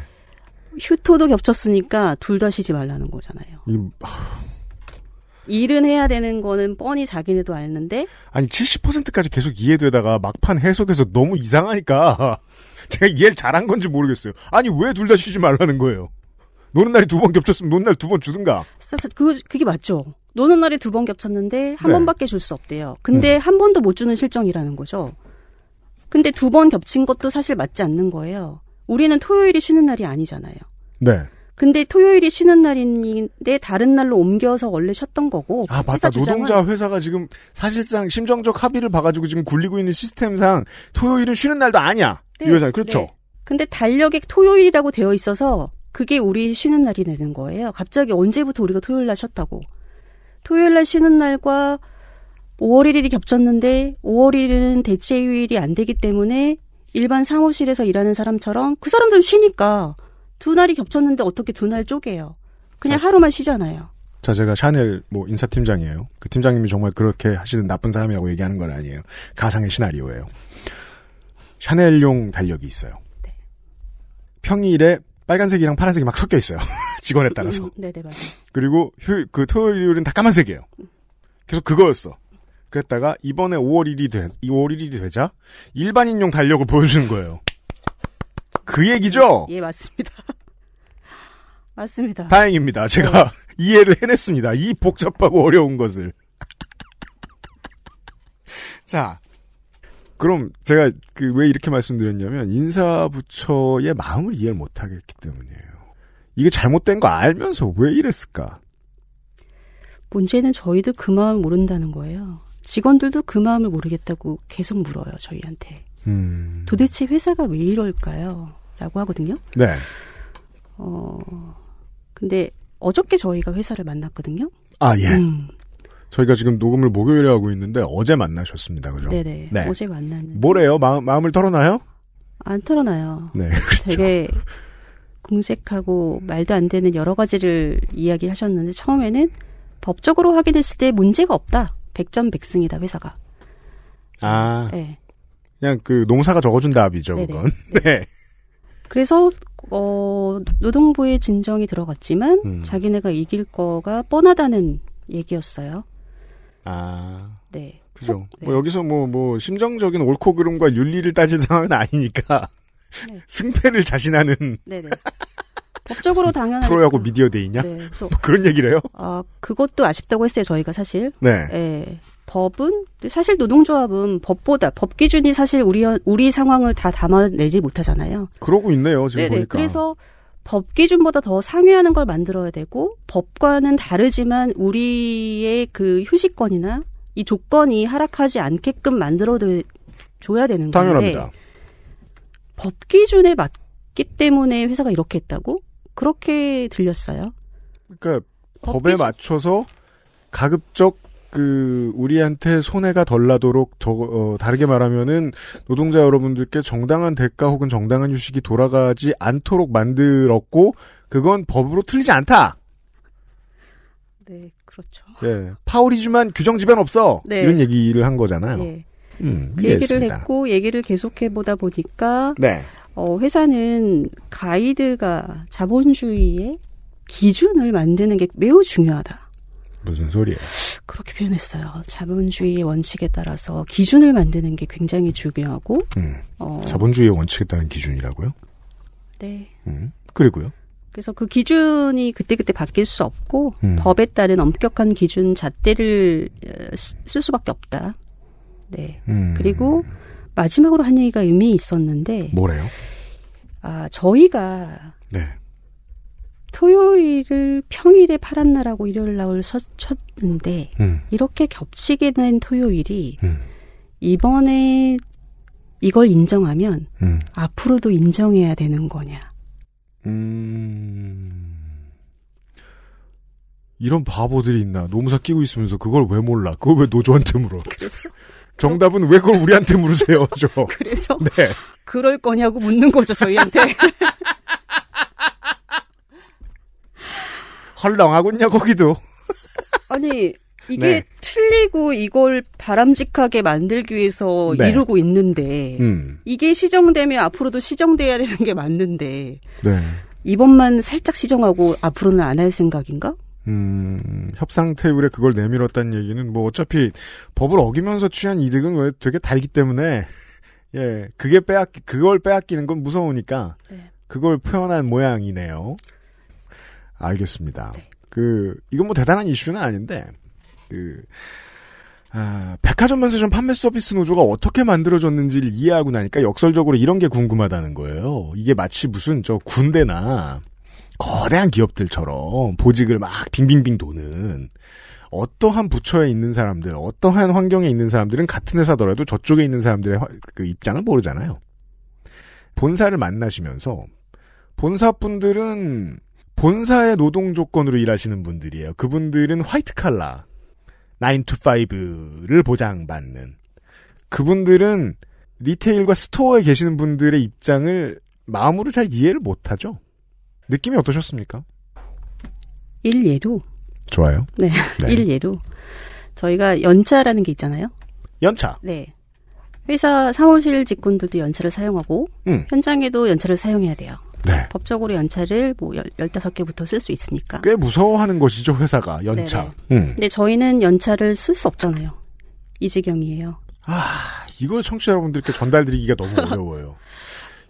휴토도 겹쳤으니까 둘 다 쉬지 말라는 거잖아요. 이, 하... 일은 해야 되는 거는 뻔히 자기네도 알는데 아니 70%까지 계속 이해되다가 막판 해석해서 너무 이상하니까 (laughs) 제가 이해를 잘한 건지 모르겠어요. 아니 왜 둘 다 쉬지 말라는 거예요? 노는 날이 두 번 겹쳤으면 노는 날 두 번 주든가. 그 그게 맞죠. 노는 날이 두 번 겹쳤는데 한 네. 번밖에 줄 수 없대요. 근데 음. 한 번도 못 주는 실정이라는 거죠. 근데 두 번 겹친 것도 사실 맞지 않는 거예요. 우리는 토요일이 쉬는 날이 아니잖아요. 네. 근데 토요일이 쉬는 날인데 다른 날로 옮겨서 원래 쉬었던 거고. 아 맞다. 노동자 회사가 지금 사실상 심정적 합의를 봐가지고 지금 굴리고 있는 시스템상 토요일은 쉬는 날도 아니야. 네, 이 회사 그렇죠. 네. 근데 달력에 토요일이라고 되어 있어서 그게 우리 쉬는 날이 되는 거예요. 갑자기 언제부터 우리가 토요일 날 쉬었다고. 토요일 날 쉬는 날과 5월 1일이 겹쳤는데 5월 1일은 대체휴일이 안 되기 때문에 일반 사무실에서 일하는 사람처럼 그 사람들은 쉬니까 두 날이 겹쳤는데 어떻게 두 날 쪼개요. 그냥 자, 하루만 쉬잖아요. 자, 제가 샤넬 뭐 인사팀장이에요. 그 팀장님이 정말 그렇게 하시는 나쁜 사람이라고 얘기하는 건 아니에요. 가상의 시나리오예요. 샤넬용 달력이 있어요. 네. 평일에 빨간색이랑 파란색이 막 섞여 있어요. (laughs) 직원에 따라서. 음, 네네, 네, 맞아요. 그리고 휴, 그 토요일은 다 까만색이에요. 계속 음. 그거였어. 그랬다가 이번에 5월 1일이 되, 5월 1일이 되자 일반인용 달력을 보여주는 거예요. 그 얘기죠? 예, 맞습니다. (laughs) 맞습니다. 다행입니다. 제가 네. (laughs) 이해를 해냈습니다. 이 복잡하고 어려운 것을. (laughs) 자, 그럼 제가 그 왜 이렇게 말씀드렸냐면 인사부처의 마음을 이해를 못하겠기 때문이에요. 이게 잘못된 거 알면서 왜 이랬을까? 문제는 저희도 그 마음을 모른다는 거예요. 직원들도 그 마음을 모르겠다고 계속 물어요 저희한테. 음. 도대체 회사가 왜 이럴까요? 라고 하거든요. 네. 어, 근데 어저께 저희가 회사를 만났거든요. 아, 예. 음. 저희가 지금 녹음을 목요일에 하고 있는데 어제 만나셨습니다. 그죠? 네네. 네. 어제 만났는데. 뭐래요? 마음, 마음을 털어놔요? 안 털어놔요. 네. (laughs) 그렇죠. 되게 궁색하고 말도 안 되는 여러 가지를 이야기하셨는데 처음에는 법적으로 확인했을 때 문제가 없다. 백전백승이다 회사가. 아. 네. 그냥 그 농사가 적어준답이죠 네네. 그건. 네. (laughs) 네. 그래서 어노동부의 진정이 들어갔지만 음. 자기네가 이길 거가 뻔하다는 얘기였어요. 아. 네. 그죠. 네. 뭐 여기서 뭐뭐 뭐 심정적인 옳고 그름과 윤리를 따질 상황은 아니니까 네. (laughs) 승패를 자신하는. 네네. (laughs) 법적으로 음, 당연한 프로야구 미디어 데이냐? 네, 뭐 그런 얘기를 해요? 아 그것도 아쉽다고 했어요 저희가 사실. 네. 네. 법은 사실 노동조합은 법보다 법 기준이 사실 우리 우리 상황을 다 담아내지 못하잖아요. 그러고 있네요 지금 네네, 네. 보니까. 그래서 법 기준보다 더 상회하는 걸 만들어야 되고 법과는 다르지만 우리의 그 휴식권이나 이 조건이 하락하지 않게끔 만들어 줘야 되는 건데. 당연합니다. 법 기준에 맞기 때문에 회사가 이렇게 했다고? 그렇게 들렸어요. 그러니까 법에 맞춰서 가급적 그 우리한테 손해가 덜 나도록 저, 어, 다르게 말하면은 노동자 여러분들께 정당한 대가 혹은 정당한 휴식이 돌아가지 않도록 만들었고 그건 법으로 틀리지 않다. 네, 그렇죠. 예, 파울이지만 규정 집안 없어 네. 이런 얘기를 한 거잖아요. 네. 음, 얘기를 했고 얘기를 계속해 보다 보니까 네. 어, 회사는 가이드가 자본주의의 기준을 만드는 게 매우 중요하다. 무슨 소리예요? 그렇게 표현했어요. 자본주의의 원칙에 따라서 기준을 만드는 게 굉장히 중요하고, 음. 어, 자본주의의 원칙에 따른 기준이라고요? 네. 음. 그리고요? 그래서 그 기준이 그때그때 바뀔 수 없고 음. 법에 따른 엄격한 기준 잣대를 어, 쓸 수밖에 없다. 네. 음. 그리고 마지막으로 한 얘기가 의미 있었는데 뭐래요? 아 저희가 네. 토요일을 평일에 팔았나라고 일요일 날을 쳤는데 음. 이렇게 겹치게 된 토요일이 음. 이번에 이걸 인정하면 음. 앞으로도 인정해야 되는 거냐? 음. 이런 바보들이 있나? 노무사 끼고 있으면서 그걸 왜 몰라? 그걸 왜 노조한테 물어? 정답은 왜 그걸 우리한테 물으세요, 저. (laughs) 그래서 네. 그럴 거냐고 묻는 거죠, 저희한테. (laughs) 헐렁하군요, 거기도. (laughs) 아니, 이게 네. 틀리고 이걸 바람직하게 만들기 위해서 네. 이루고 있는데, 음. 이게 시정되면 앞으로도 시정돼야 되는 게 맞는데, 네. 이번만 살짝 시정하고 앞으로는 안 할 생각인가? 음, 협상 테이블에 그걸 내밀었다는 얘기는 뭐 어차피 법을 어기면서 취한 이득은 왜 되게 달기 때문에 (laughs) 예, 그게 빼앗기 그걸 빼앗기는 건 무서우니까 네. 그걸 표현한 모양이네요. 알겠습니다. 네. 그 이건 뭐 대단한 이슈는 아닌데 그 아, 백화점 면세점 판매 서비스 노조가 어떻게 만들어졌는지를 이해하고 나니까 역설적으로 이런 게 궁금하다는 거예요. 이게 마치 무슨 저 군대나 거대한 기업들처럼 보직을 막 빙빙빙 도는 어떠한 부처에 있는 사람들, 어떠한 환경에 있는 사람들은 같은 회사더라도 저쪽에 있는 사람들의 그 입장을 모르잖아요. 본사를 만나시면서 본사 분들은 본사의 노동 조건으로 일하시는 분들이에요. 그분들은 화이트 칼라 9 to 5를 보장받는 그분들은 리테일과 스토어에 계시는 분들의 입장을 마음으로 잘 이해를 못하죠. 느낌이 어떠셨습니까? 일예로. 좋아요. 네. 네. (laughs) 일예로. 저희가 연차라는 게 있잖아요. 연차. 네. 회사 사무실 직군들도 연차를 사용하고 음. 현장에도 연차를 사용해야 돼요. 네. 법적으로 연차를 뭐 15개부터 쓸 수 있으니까. 꽤 무서워하는 것이죠, 회사가. 연차. 네, 네. 음. 근데 저희는 연차를 쓸 수 없잖아요. 이 지경이에요. 아, 이거 청취자 여러분들께 전달드리기가 너무 (laughs) 어려워요.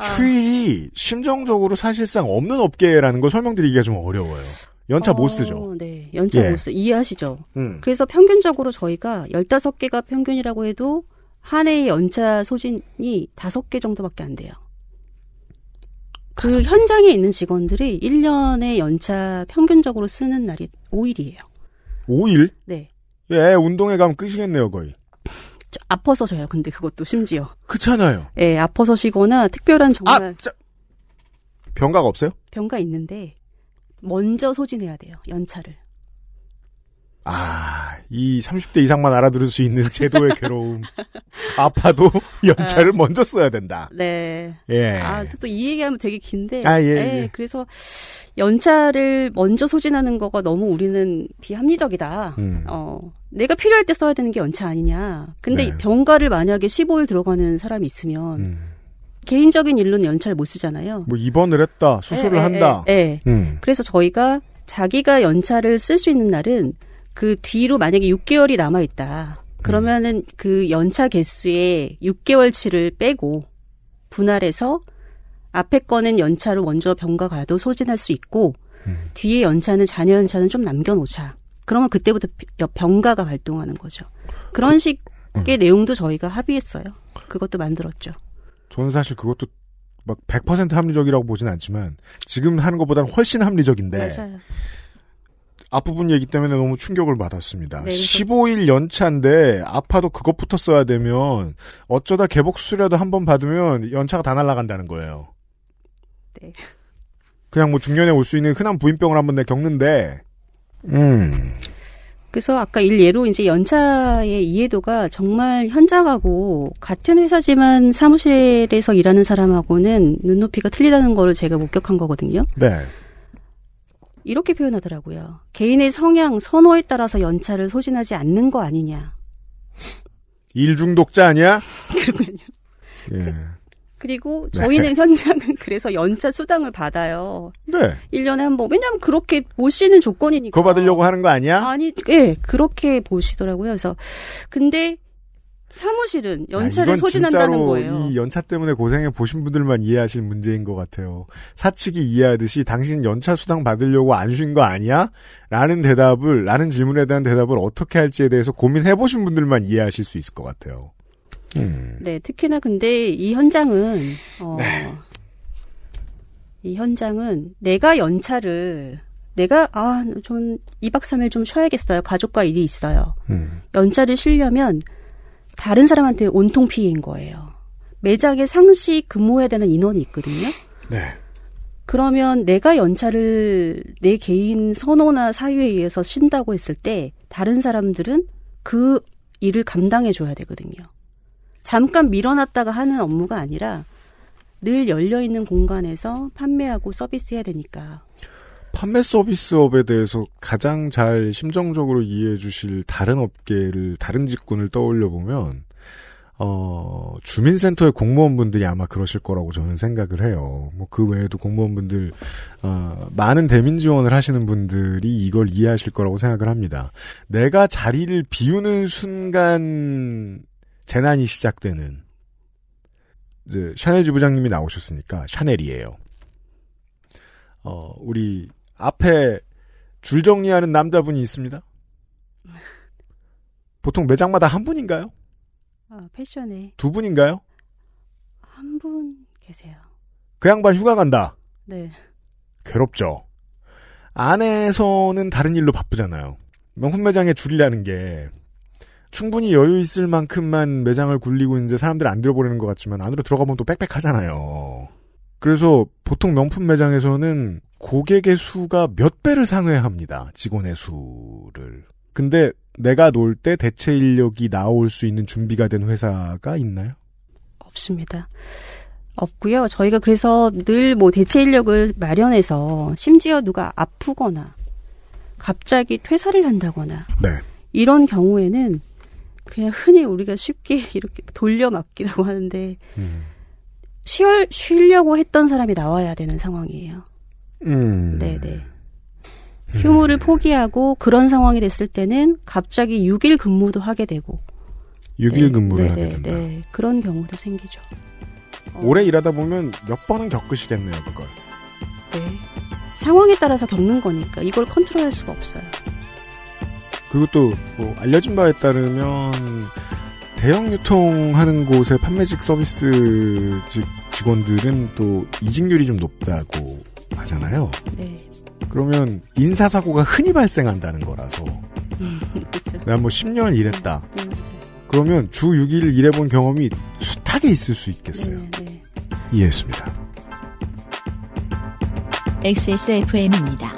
아. 휴일이 심정적으로 사실상 없는 업계라는 걸 설명드리기가 좀 어려워요. 연차 어, 못 쓰죠. 네. 연차 예. 못 쓰. 이해하시죠? 음. 그래서 평균적으로 저희가 15개가 평균이라고 해도 한 해의 연차 소진이 5개 정도밖에 안 돼요. 그 5개. 현장에 있는 직원들이 1년에 연차 평균적으로 쓰는 날이 5일이에요. 5일? 네. 예, 운동회 가면 끝이겠네요, 거의. 아파서 져요. 근데 그것도 심지어. 그렇잖아요. 예, 아파서 쉬거나 특별한 아, 정말. 아, 자, 병가가 없어요? 병가 있는데 먼저 소진해야 돼요. 연차를. 아, 이 30대 이상만 알아들을 수 있는 제도의 괴로움. 아파도 (laughs) 연차를 아. 먼저 써야 된다. 네. 예. 아, 또 이 얘기하면 되게 긴데. 아, 예, 네, 예. 그래서 연차를 먼저 소진하는 거가 너무 우리는 비합리적이다. 음. 어, 내가 필요할 때 써야 되는 게 연차 아니냐. 근데 네. 병가를 만약에 15일 들어가는 사람이 있으면 음. 개인적인 일로는 연차를 못 쓰잖아요. 뭐 입원을 했다, 수술을 에, 예, 예, 한다. 예. 예. 음. 그래서 저희가 자기가 연차를 쓸 수 있는 날은 그 뒤로 만약에 6개월이 남아 있다. 그러면은 음. 그 연차 개수에 6개월치를 빼고 분할해서 앞에 거는 연차를 먼저 병가 가도 소진할 수 있고 음. 뒤에 연차는 잔여 연차는 좀 남겨놓자. 그러면 그때부터 병가가 발동하는 거죠. 그런 그, 식의 음. 내용도 저희가 합의했어요. 그것도 만들었죠. 저는 사실 그것도 막 100% 합리적이라고 보진 않지만 지금 하는 것보다는 훨씬 합리적인데 맞아요. 앞부분 얘기 때문에 너무 충격을 받았습니다. 네, 15일 연차인데 아파도 그것부터 써야 되면 어쩌다 개복 수술이라도 한 번 받으면 연차가 다 날아간다는 거예요. 네. 그냥 뭐 중년에 올 수 있는 흔한 부인병을 한번 내 겪는데 음. 그래서 아까 일례로 이제 연차의 이해도가 정말 현장하고 같은 회사지만 사무실에서 일하는 사람하고는 눈높이가 틀리다는 거를 제가 목격한 거거든요. 네. 이렇게 표현하더라고요. 개인의 성향, 선호에 따라서 연차를 소진하지 않는 거 아니냐. 일 중독자 아니야? (laughs) 그러군요. 예. 그, 그리고 네. 저희는 네. 현장은 그래서 연차 수당을 받아요. 네. 1년에 한 번. 왜냐하면 그렇게 모시는 조건이니까. 그거 받으려고 하는 거 아니야? 아니, 예, 그렇게 보시더라고요. 그래서 근데 사무실은 연차를 야, 소진한다는 거예요. 이 연차 때문에 고생해 보신 분들만 이해하실 문제인 것 같아요. 사측이 이해하듯이 당신 연차 수당 받으려고 안쉰거 아니야? 라는 대답을 라는 질문에 대한 대답을 어떻게 할지에 대해서 고민해 보신 분들만 이해하실 수 있을 것 같아요. 음. 네, 특히나 근데 이 현장은 어, 네. 이 현장은 내가 연차를 내가 아, 좀 2박 3일 좀 쉬어야겠어요. 가족과 일이 있어요. 음. 연차를 쉬려면 다른 사람한테 온통 피해인 거예요. 매장에 상시 근무해야 되는 인원이 있거든요. 네. 그러면 내가 연차를 내 개인 선호나 사유에 의해서 쉰다고 했을 때 다른 사람들은 그 일을 감당해 줘야 되거든요. 잠깐 밀어놨다가 하는 업무가 아니라 늘 열려 있는 공간에서 판매하고 서비스해야 되니까 판매 서비스업에 대해서 가장 잘 심정적으로 이해해 주실 다른 업계를 다른 직군을 떠올려 보면 어, 주민센터의 공무원분들이 아마 그러실 거라고 저는 생각을 해요. 뭐 그 외에도 공무원분들 어, 많은 대민 지원을 하시는 분들이 이걸 이해하실 거라고 생각을 합니다. 내가 자리를 비우는 순간 재난이 시작되는 이제 샤넬 지부장님이 나오셨으니까 샤넬이에요. 어, 우리 앞에 줄 정리하는 남자분이 있습니다. (laughs) 보통 매장마다 한 분인가요? 아, 패션에. 두 분인가요? 한 분 계세요. 그 양반 휴가 간다. 네. 괴롭죠. 안에서는 다른 일로 바쁘잖아요. 명품 뭐 매장에 줄이라는 게 충분히 여유 있을 만큼만 매장을 굴리고 이제 사람들 안 들어보내는 것 같지만 안으로 들어가면 보또 빽빽하잖아요. 그래서 보통 명품 매장에서는 고객의 수가 몇 배를 상회합니다. 직원의 수를. 근데 내가 놀 때 대체 인력이 나올 수 있는 준비가 된 회사가 있나요? 없습니다. 없고요. 저희가 그래서 늘 뭐 대체 인력을 마련해서 심지어 누가 아프거나 갑자기 퇴사를 한다거나 네. 이런 경우에는 그냥 흔히 우리가 쉽게 (laughs) 이렇게 돌려막기라고 하는데 음. 쉬어, 쉬려고 했던 사람이 나와야 되는 상황이에요. 음. 네네. 네. 휴무를 음. 포기하고 그런 상황이 됐을 때는 갑자기 6일 근무도 하게 되고 6일 네, 근무를 네네, 하게 네, 된다. 네, 그런 경우도 생기죠. 어. 오래 일하다 보면 몇 번은 겪으시겠네요, 그걸. 네. 상황에 따라서 겪는 거니까 이걸 컨트롤할 수가 없어요. 그것도뭐 알려진 바에 따르면 대형 유통하는 곳의 판매직 서비스 즉 직원들은 또 이직률이 좀 높다고 하잖아요. 네. 그러면 인사사고가 흔히 발생한다는 거라서. 난뭐 음. (laughs) 10년 일했다. 네, 네. 그러면 주 6일 일해본 경험이 숱하게 있을 수 있겠어요. 이해했습니다. XSFM입니다.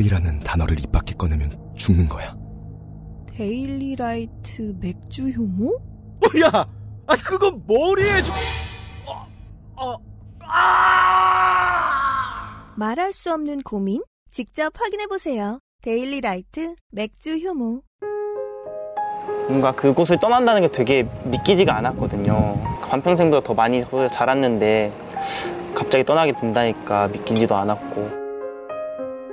데일리라는 단어를 입 밖에 꺼내면 죽는 거야. 데일리라이트 맥주 효모? 야! 아, 그건 머리에 좀... 어, 어, 아! 말할 수 없는 고민? 직접 확인해보세요. 데일리라이트 맥주 효모. 뭔가 그곳을 떠난다는 게 되게 믿기지가 않았거든요. 반평생보다 더 많이 자랐는데 갑자기 떠나게 된다니까 믿기지도 않았고.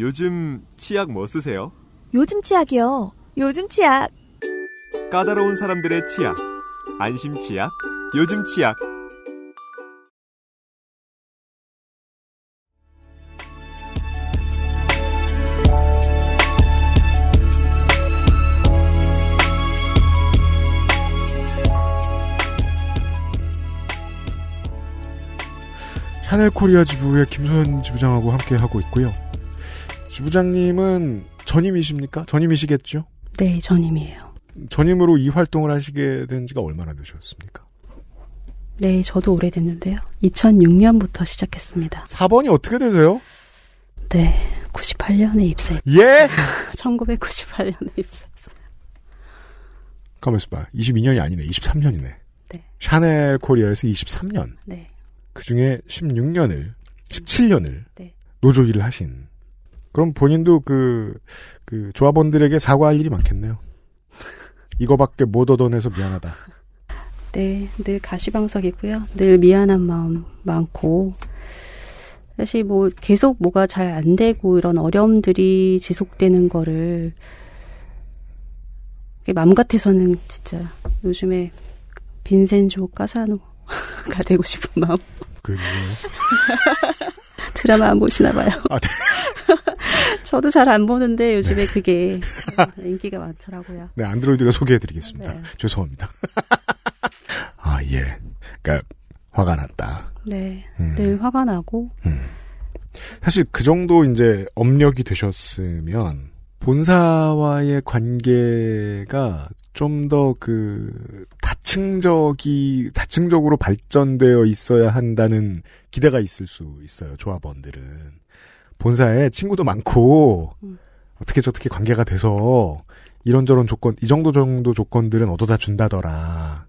요즘 치약 뭐 쓰세요? 요즘 치약이요. 요즘 치약. 까다로운 사람들의 치약. 안심 치약. 요즘 치약. 샤넬 코리아 지부의 김소연 지부장하고 함께 하고 있고요. 지부장님은 전임이십니까? 전임이시겠죠? 네, 전임이에요. 전임으로 이 활동을 하시게 된 지가 얼마나 되셨습니까? 네, 저도 오래됐는데요. 2006년부터 시작했습니다. 4번이 어떻게 되세요? 네, 98년에 입사했 어요 예? 1998년에 (laughs) 입사했어요. 가만있어 봐. 22년이 아니네. 23년이네. 네. 샤넬 코리아에서 23년. 네. 그 중에 16년을, 17년을 네. 노조 일을 하신 그럼 본인도 그, 그 조합원들에게 사과할 일이 많겠네요. 이거밖에 못 얻어내서 미안하다. 네, 늘 가시방석이고요. 늘 미안한 마음 많고 사실 뭐 계속 뭐가 잘 안 되고 이런 어려움들이 지속되는 거를 맘 같아서는 진짜 요즘에 빈센조 까사노가 (laughs) 되고 싶은 마음. 그래요 드라마 안 보시나 봐요. 아, 네. (laughs) 저도 잘 안 보는데 요즘에 네. 그게 (laughs) 인기가 많더라고요. 네, 안드로이드가 소개해드리겠습니다. 네. 죄송합니다. (laughs) 아, 예. 그니까, 화가 났다. 네. 음. 늘 화가 나고. 음. 사실 그 정도 이제 업력이 되셨으면, 본사와의 관계가 좀 더 그 다층적이 다층적으로 발전되어 있어야 한다는 기대가 있을 수 있어요. 조합원들은 본사에 친구도 많고 음. 어떻게 저렇게 관계가 돼서 이런저런 조건 이 정도 정도 조건들은 얻어다 준다더라.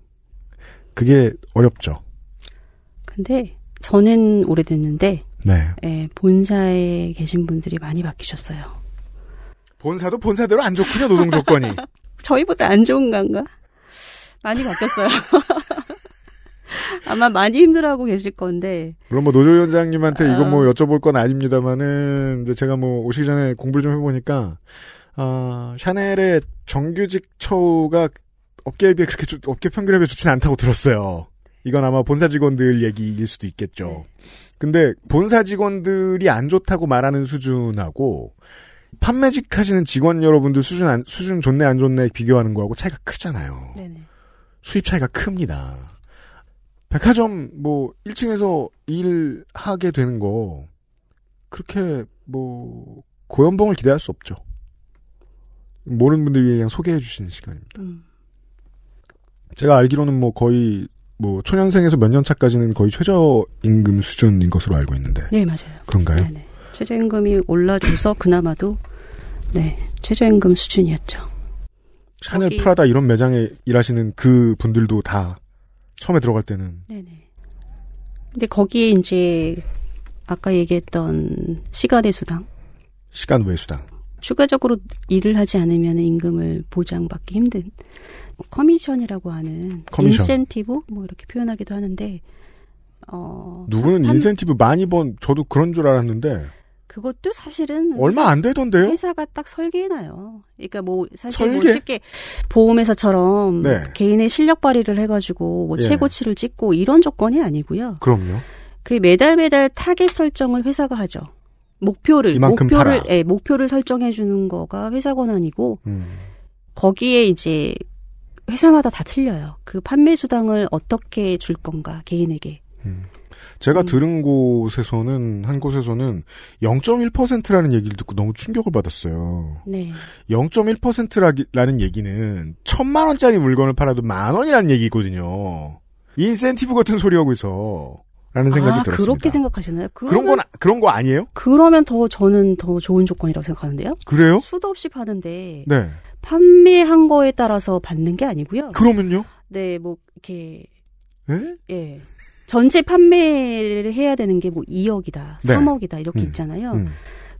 그게 어렵죠. 근데 저는 오래됐는데 네. 예, 본사에 계신 분들이 많이 바뀌셨어요. 본사도 본사대로 안 좋군요, 노동 조건이. (laughs) 저희보다 안 좋은 건가? 많이 바뀌었어요. (laughs) 아마 많이 힘들어하고 계실 건데. 물론 뭐 노조위원장님한테 이건뭐 아. 여쭤볼 건 아닙니다만은 이제 제가 뭐 오시기 전에 공부를 좀 해보니까 아 샤넬의 정규직 처우가 업계에 비해 그렇게 업계 평균에 비해 좋진 않다고 들었어요. 이건 아마 본사 직원들 얘기일 수도 있겠죠. 네. 근데 본사 직원들이 안 좋다고 말하는 수준하고 판매직 하시는 직원 여러분들 수준 안, 수준 좋네 안 좋네 비교하는 거하고 차이가 크잖아요. 네네. 수입 차이가 큽니다. 백화점 뭐 1층에서 일하게 되는 거 그렇게 뭐 고연봉을 기대할 수 없죠. 모르는 분들 위해 그냥 소개해 주시는 시간입니다. 음. 제가 알기로는 뭐 거의 뭐 초년생에서 몇 년 차까지는 거의 최저 임금 수준인 것으로 알고 있는데. 네 맞아요. 그런가요? 네네. 최저임금이 올라줘서 그나마도 네 최저임금 수준이었죠. 샤넬, 거기... 프라다 이런 매장에 일하시는 그 분들도 다 처음에 들어갈 때는. 네네. 근데 거기에 이제 아까 얘기했던 시간의 수당. 시간 외 수당. 추가적으로 일을 하지 않으면 임금을 보장받기 힘든 뭐 커미션이라고 하는 커미션. 인센티브 뭐 이렇게 표현하기도 하는데 어 누구는 한, 인센티브 많이 번 저도 그런 줄 알았는데 그것도 사실은 얼마 안 되던데요. 회사가 딱 설계해놔요. 그러니까 뭐 사실 뭐 설계? 뭐 쉽게 보험회사처럼 네. 개인의 실력 발휘를 해가지고 뭐 예. 최고치를 찍고 이런 조건이 아니고요. 그럼요. 그 매달 매달 타겟 설정을 회사가 하죠. 목표를 목표를 팔아. 예, 목표를 설정해 주는 거가 회사 권한이고 음. 거기에 이제 회사마다 다 틀려요. 그 판매 수당을 어떻게 줄 건가 개인에게. 음. 제가 음. 들은 곳에서는 한 곳에서는 0.1%라는 얘기를 듣고 너무 충격을 받았어요. 네. 0.1%라는 얘기는 천만 원짜리 물건을 팔아도 만 원이라는 얘기거든요. 인센티브 같은 소리 하고 있어. 라는 생각이 아, 들었습니다. 그렇게 생각하시나요? 그러면, 그런 건 그런 거 아니에요? 그러면 더 저는 더 좋은 조건이라고 생각하는데요. 그래요? 수도 없이 파는데 네. 판매한 거에 따라서 받는 게 아니고요. 그러면요? 네, 뭐 이렇게 에? 예. 예. 전체 판매를 해야 되는 게 뭐 2억이다, 3억이다 이렇게 음, 있잖아요. 음.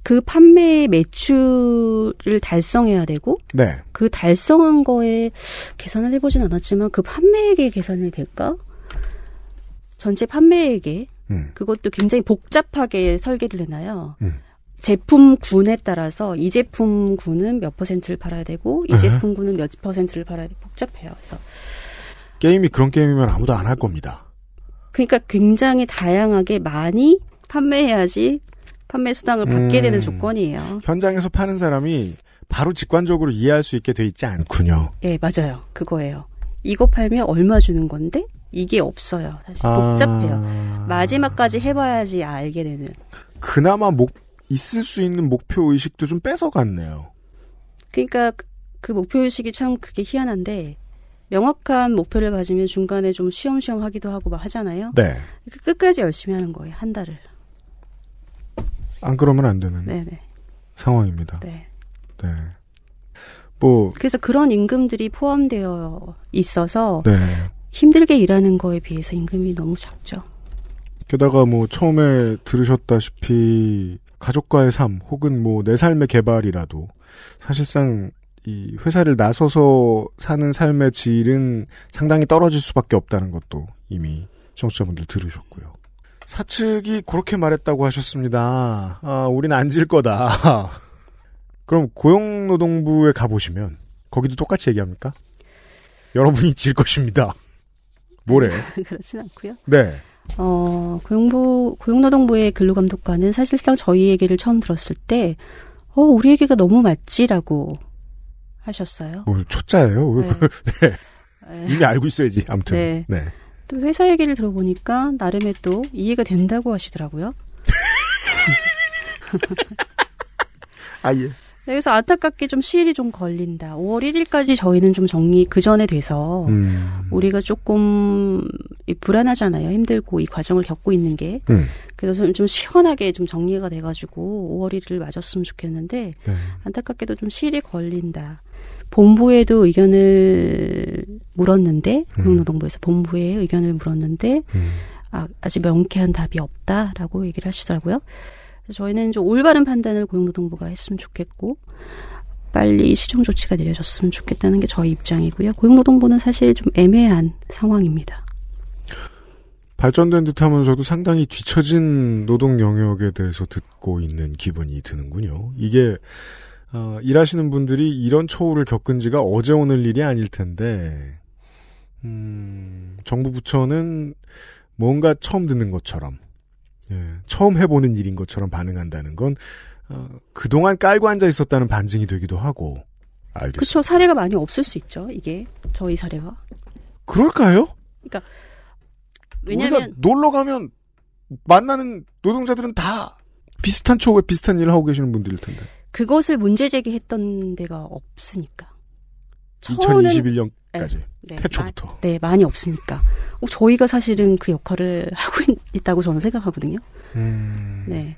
그 판매 매출을 달성해야 되고 네. 그 달성한 거에 계산을 해보진 않았지만 그 판매액에 계산이 될까? 전체 판매액에 음. 그것도 굉장히 복잡하게 설계를 해놔요. 음. 제품군에 따라서 이 제품군은 몇 퍼센트를 팔아야 되고 이 네. 제품군은 몇 퍼센트를 팔아야 돼 복잡해요. 그래서 게임이 그런 게임이면 아무도 안 할 겁니다. 그러니까 굉장히 다양하게 많이 판매해야지 판매 수당을 받게 음, 되는 조건이에요. 현장에서 파는 사람이 바로 직관적으로 이해할 수 있게 돼 있지 않군요. 예, 네, 맞아요. 그거예요. 이거 팔면 얼마 주는 건데 이게 없어요. 사실 아... 복잡해요. 마지막까지 해봐야지 알게 되는. 그나마 목 있을 수 있는 목표 의식도 좀 뺏어갔네요. 그러니까 그, 그 목표 의식이 참 그게 희한한데 명확한 목표를 가지면 중간에 좀 쉬엄쉬엄 하기도 하고 막 하잖아요. 네. 그 끝까지 열심히 하는 거예요. 한 달을. 안 그러면 안 되는 네네. 네. 상황입니다. 네. 네. 뭐 그래서 그런 임금들이 포함되어 있어서 네. 힘들게 일하는 거에 비해서 임금이 너무 작죠. 게다가 뭐 처음에 들으셨다시피 가족과의 삶 혹은 뭐 내 삶의 개발이라도 사실상 이 회사를 나서서 사는 삶의 질은 상당히 떨어질 수밖에 없다는 것도 이미 청취자분들 들으셨고요. 사측이 그렇게 말했다고 하셨습니다. 아, 우린 안 질 거다. (laughs) 그럼 고용노동부에 가보시면 거기도 똑같이 얘기합니까? 여러분이 질 것입니다. 뭐래? 음, (laughs) 그렇진 않고요. 네. 어, 고용부, 고용노동부의 근로감독관은 사실상 저희 얘기를 처음 들었을 때, 어, 우리 얘기가 너무 맞지라고 하셨어요. 뭐 초짜예요. 네. (laughs) 네. 네. 이미 알고 있어야지. 아무튼. 네. 네. 또 회사 얘기를 들어보니까 나름의 또 이해가 된다고 하시더라고요. (laughs) 아예. 그래서 안타깝게 좀 시일이 좀 걸린다. 5월 1일까지 저희는 좀 정리 그 전에 돼서 음. 우리가 조금 불안하잖아요. 힘들고 이 과정을 겪고 있는 게. 음. 그래서 좀 시원하게 좀 정리가 돼가지고 5월 1일을 맞았으면 좋겠는데 네. 안타깝게도 좀 시일이 걸린다. 본부에도 의견을 물었는데 국용노동부에서 음. 본부에 의견을 물었는데 음. 아, 아직 명쾌한 답이 없다라고 얘기를 하시더라고요. 저희는 좀 올바른 판단을 고용노동부가 했으면 좋겠고 빨리 시정 조치가 내려졌으면 좋겠다는 게 저희 입장이고요. 고용노동부는 사실 좀 애매한 상황입니다. 발전된 듯 하면서도 상당히 뒤처진 노동 영역에 대해서 듣고 있는 기분이 드는군요. 이게, 어, 일하시는 분들이 이런 처우를 겪은 지가 어제 오늘 일이 아닐 텐데, 음, 정부 부처는 뭔가 처음 듣는 것처럼, 예, 처음 해보는 일인 것처럼 반응한다는 건 어, 그동안 깔고 앉아 있었다는 반증이 되기도 하고 알겠습니다. 그렇죠. 사례가 많이 없을 수 있죠. 이게 저희 사례가. 그럴까요? 그러니까 왜냐면 놀러 가면 만나는 노동자들은 다 비슷한 초에 비슷한 일을 하고 계시는 분들일 텐데. 그것을 문제 제기했던 데가 없으니까. 2021년 까지 네. 네, 네, 태초부터 마, 네 많이 없으니까 어, 저희가 사실은 그 역할을 (laughs) 하고 있, 다고 저는 생각하거든요. 음... 네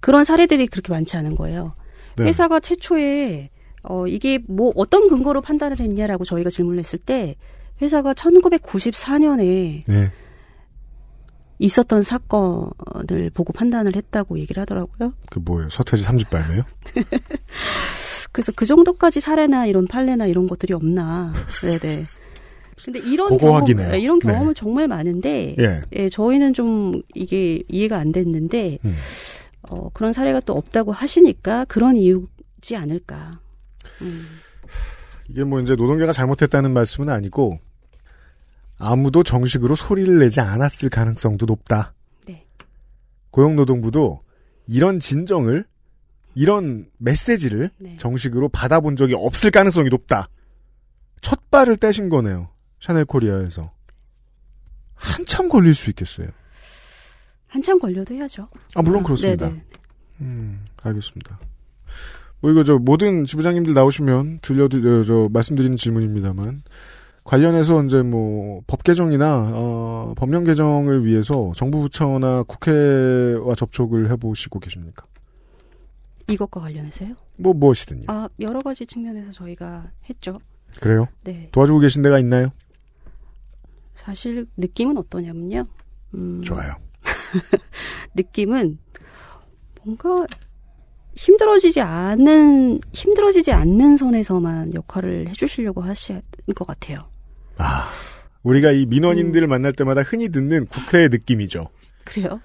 그런 사례들이 그렇게 많지 않은 거예요. 네. 회사가 최초에 어 이게 뭐 어떤 근거로 판단을 했냐라고 저희가 질문을 했을 때 회사가 1994년에 네. 있었던 사건을 보고 판단을 했다고 얘기를 하더라고요. 그 뭐예요? 서태지 삼집 발매요? (laughs) 그래서 그 정도까지 사례나 이런 판례나 이런 것들이 없나. 네네. 네. 근데 이런 경험, 네, 이런 네. 경험은 네. 정말 많은데, 예. 예. 저희는 좀 이게 이해가 안 됐는데, 음. 어, 그런 사례가 또 없다고 하시니까 그런 이유지 않을까. 음. 이게 뭐 이제 노동계가 잘못했다는 말씀은 아니고, 아무도 정식으로 소리를 내지 않았을 가능성도 높다. 네. 고용노동부도 이런 진정을 이런 메시지를 네. 정식으로 받아본 적이 없을 가능성이 높다. 첫 발을 떼신 거네요. 샤넬 코리아에서. 한참 걸릴 수 있겠어요. 한참 걸려도 해야죠. 아, 물론 그렇습니다. 네, 네, 네. 음, 알겠습니다. 뭐 이거 저 모든 지부장님들 나오시면 들려드려 저 말씀드리는 질문입니다만 관련해서 이제 뭐 법 개정이나 어, 법령 개정을 위해서 정부 부처나 국회와 접촉을 해보시고 계십니까? 이것과 관련해서요? 뭐 무엇이든요. 아 여러 가지 측면에서 저희가 했죠. 그래요? 네. 도와주고 계신 데가 있나요? 사실 느낌은 어떠냐면요. 음... 좋아요. (laughs) 느낌은 뭔가 힘들어지지 않은 힘들어지지 않는 선에서만 역할을 해주시려고 하시는것 같아요. 아, 우리가 이 민원인들을 음. 만날 때마다 흔히 듣는 국회의 느낌이죠. 그래요?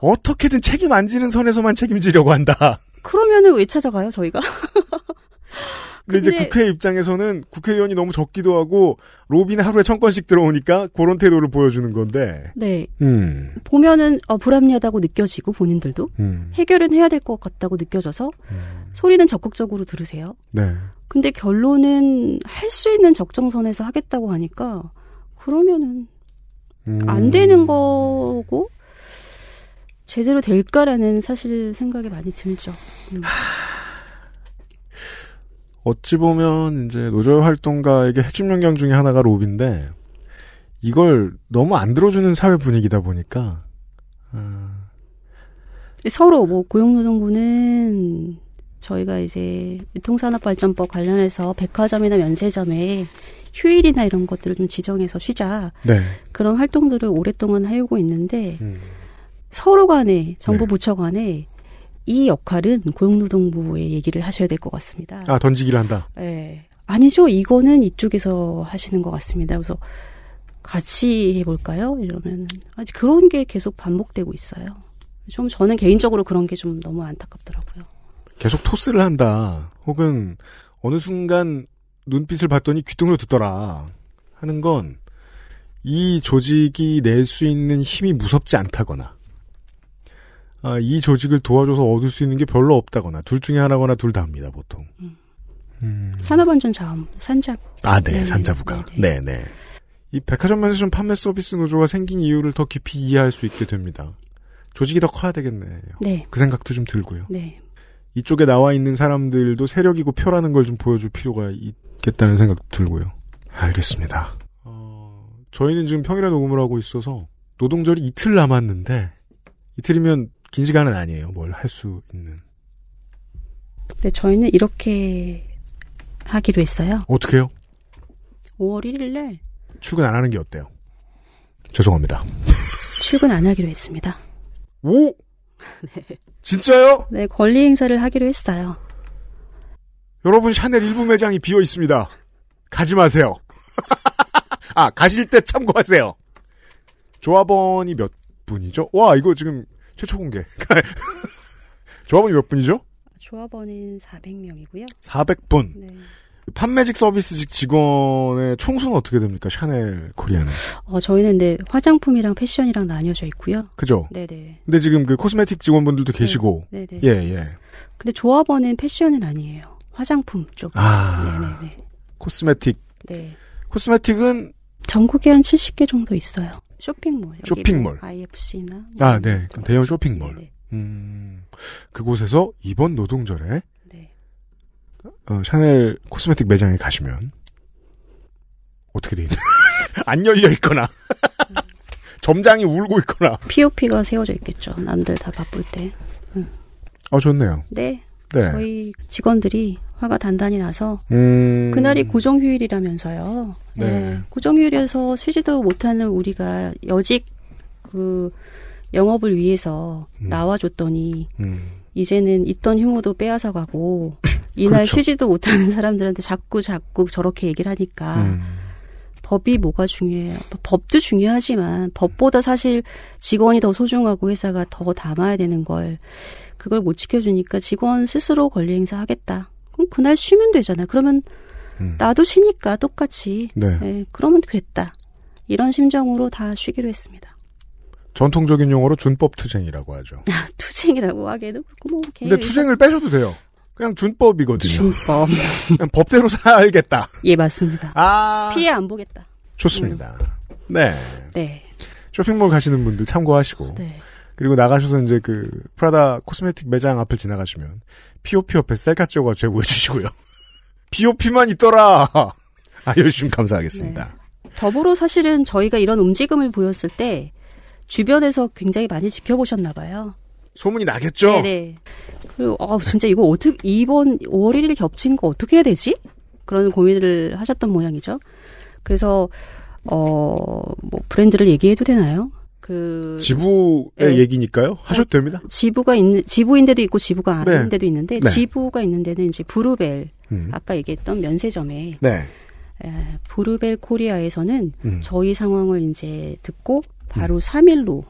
어떻게든 책임 안 지는 선에서만 책임지려고 한다. 그러면은 왜 찾아가요, 저희가? 근데, (laughs) 근데 이제 국회 입장에서는 국회의원이 너무 적기도 하고 로비는 하루에 천 건씩 들어오니까 그런 태도를 보여주는 건데. 네. 음. 보면은 어, 불합리하다고 느껴지고 본인들도 음. 해결은 해야 될 것 같다고 느껴져서 음. 소리는 적극적으로 들으세요. 네. 근데 결론은 할 수 있는 적정선에서 하겠다고 하니까 그러면은 음. 안 되는 거고 제대로 될까라는 사실 생각이 많이 들죠. 음. 어찌 보면 이제 노조 활동가에게 핵심 영향 중에 하나가 로비인데 이걸 너무 안 들어주는 사회 분위기다 보니까 아... 서로 뭐 고용노동부는 저희가 이제 유통산업발전법 관련해서 백화점이나 면세점에 휴일이나 이런 것들을 좀 지정해서 쉬자 네. 그런 활동들을 오랫동안 해오고 있는데 음. 서로 간에 정부 네. 부처 간에 이 역할은 고용노동부에 얘기를 하셔야 될 것 같습니다. 아 던지기를 한다. 네. 아니죠. 이거는 이쪽에서 하시는 것 같습니다. 그래서 같이 해볼까요? 이러면 아직 그런 게 계속 반복되고 있어요. 좀 저는 개인적으로 그런 게 좀 너무 안타깝더라고요. 계속 토스를 한다. 혹은 어느 순간 눈빛을 봤더니 귀등으로 듣더라. 하는 건 이 조직이 낼 수 있는 힘이 무섭지 않다거나 아, 이 조직을 도와줘서 얻을 수 있는 게 별로 없다거나 둘 중에 하나거나 둘 다입니다 보통. 음. 음. 산업안전자원 산자. 아, 네네. 네, 산자부가. 네 네, 네, 네. 이 백화점 면세점 판매 서비스 노조가 생긴 이유를 더 깊이 이해할 수 있게 됩니다. 조직이 더 커야 되겠네요. 네. 그 생각도 좀 들고요. 네. 이쪽에 나와 있는 사람들도 세력이고 표라는 걸 좀 보여줄 필요가 있겠다는 생각도 들고요. 알겠습니다. 어, 저희는 지금 평일에 녹음을 하고 있어서 노동절이 이틀 남았는데 이틀이면 긴 시간은 아니에요. 뭘 할 수 있는. 네, 저희는 이렇게 하기로 했어요. 어떻게요? 해 5월 1일 날 출근 안 하는 게 어때요? 죄송합니다. (laughs) 출근 안 하기로 했습니다. 오! (laughs) 네. 진짜요? 네, 권리 행사를 하기로 했어요. 여러분 샤넬 일부 매장이 비어 있습니다. 가지 마세요. (laughs) 아, 가실 때 참고하세요. 조합원이 몇 분이죠? 와, 이거 지금 최초 공개. (laughs) 조합원이 몇 분이죠? 조합원은 400명이고요. 400분. 네. 판매직 서비스직 직원의 총수는 어떻게 됩니까? 샤넬 코리아는? 어, 저희는 네, 화장품이랑 패션이랑 나뉘어져 있고요. 그죠? 네네. 근데 지금 그 코스메틱 직원분들도 네. 계시고. 네. 네네. 예, 예. 근데 조합원은 패션은 아니에요. 화장품 쪽. 아. 네네네. 코스메틱. 네. 코스메틱은 전국에 한 70개 정도 있어요. 쇼핑몰. 쇼핑몰. IFC나. 뭐 뭐 아, 네. 그럼 대형 쇼핑몰. 네. 음, 그곳에서 이번 노동절에 네. 어, 샤넬 코스메틱 매장에 가시면 어떻게 돼 있나? (laughs) 안 열려 있거나 (laughs) 점장이 울고 있거나 POP가 세워져 있겠죠. 남들 다 바쁠 때. 음. 어 좋네요. 네. 네. 저희 직원들이 화가 단단히 나서 음. 그날이 고정휴일이라면서요. 네. 네. 고정휴일에서 쉬지도 못하는 우리가 여직 그 영업을 위해서 음. 나와줬더니 음. 이제는 있던 휴무도 빼앗아 가고 (laughs) 이날 그렇죠. 쉬지도 못하는 사람들한테 자꾸 자꾸 저렇게 얘기를 하니까 음. 법이 뭐가 중요해요? 법도 중요하지만 법보다 사실 직원이 더 소중하고 회사가 더 담아야 되는 걸 그걸 못 지켜주니까 직원 스스로 권리 행사하겠다. 그럼 그날 쉬면 되잖아. 그러면 음. 나도 쉬니까 똑같이. 네. 네. 그러면 됐다. 이런 심정으로 다 쉬기로 했습니다. 전통적인 용어로 준법 투쟁이라고 하죠. (laughs) 아, 투쟁이라고 하기에도 그렇고 뭐. 근데 투쟁을 빼셔도 돼요. 그냥 준법이거든요. 준법. (laughs) 그냥 법대로 살겠다. 예, 맞습니다. 아. 피해 안 보겠다. 좋습니다. 음. 네. 네. 쇼핑몰 가시는 분들 참고하시고. 네. 그리고 나가셔서 이제 그 프라다 코스메틱 매장 앞을 지나가시면 POP 옆에 셀카 찍어 제보해 주시고요. (laughs) POP만 있더라. 알려주시면 (laughs) 아, 감사하겠습니다. 네. 더불어 사실은 저희가 이런 움직임을 보였을 때 주변에서 굉장히 많이 지켜보셨나 봐요. 소문이 나겠죠? 네, 네. 그리고, 어, 진짜 이거 어떻게, 이번 5월 1일 겹친 거 어떻게 해야 되지? 그런 고민을 하셨던 모양이죠. 그래서, 어, 뭐, 브랜드를 얘기해도 되나요? 그 지부의 네. 얘기니까요. 하셔도 아, 됩니다. 지부가 있는 지부인 데도 있고 지부가 네. 아닌 데도 있는데 네. 지부가 있는 데는 이제 브루벨 음. 아까 얘기했던 면세점에 네. 에, 브루벨 코리아에서는 음. 저희 상황을 이제 듣고 음. 바로 음. 3일로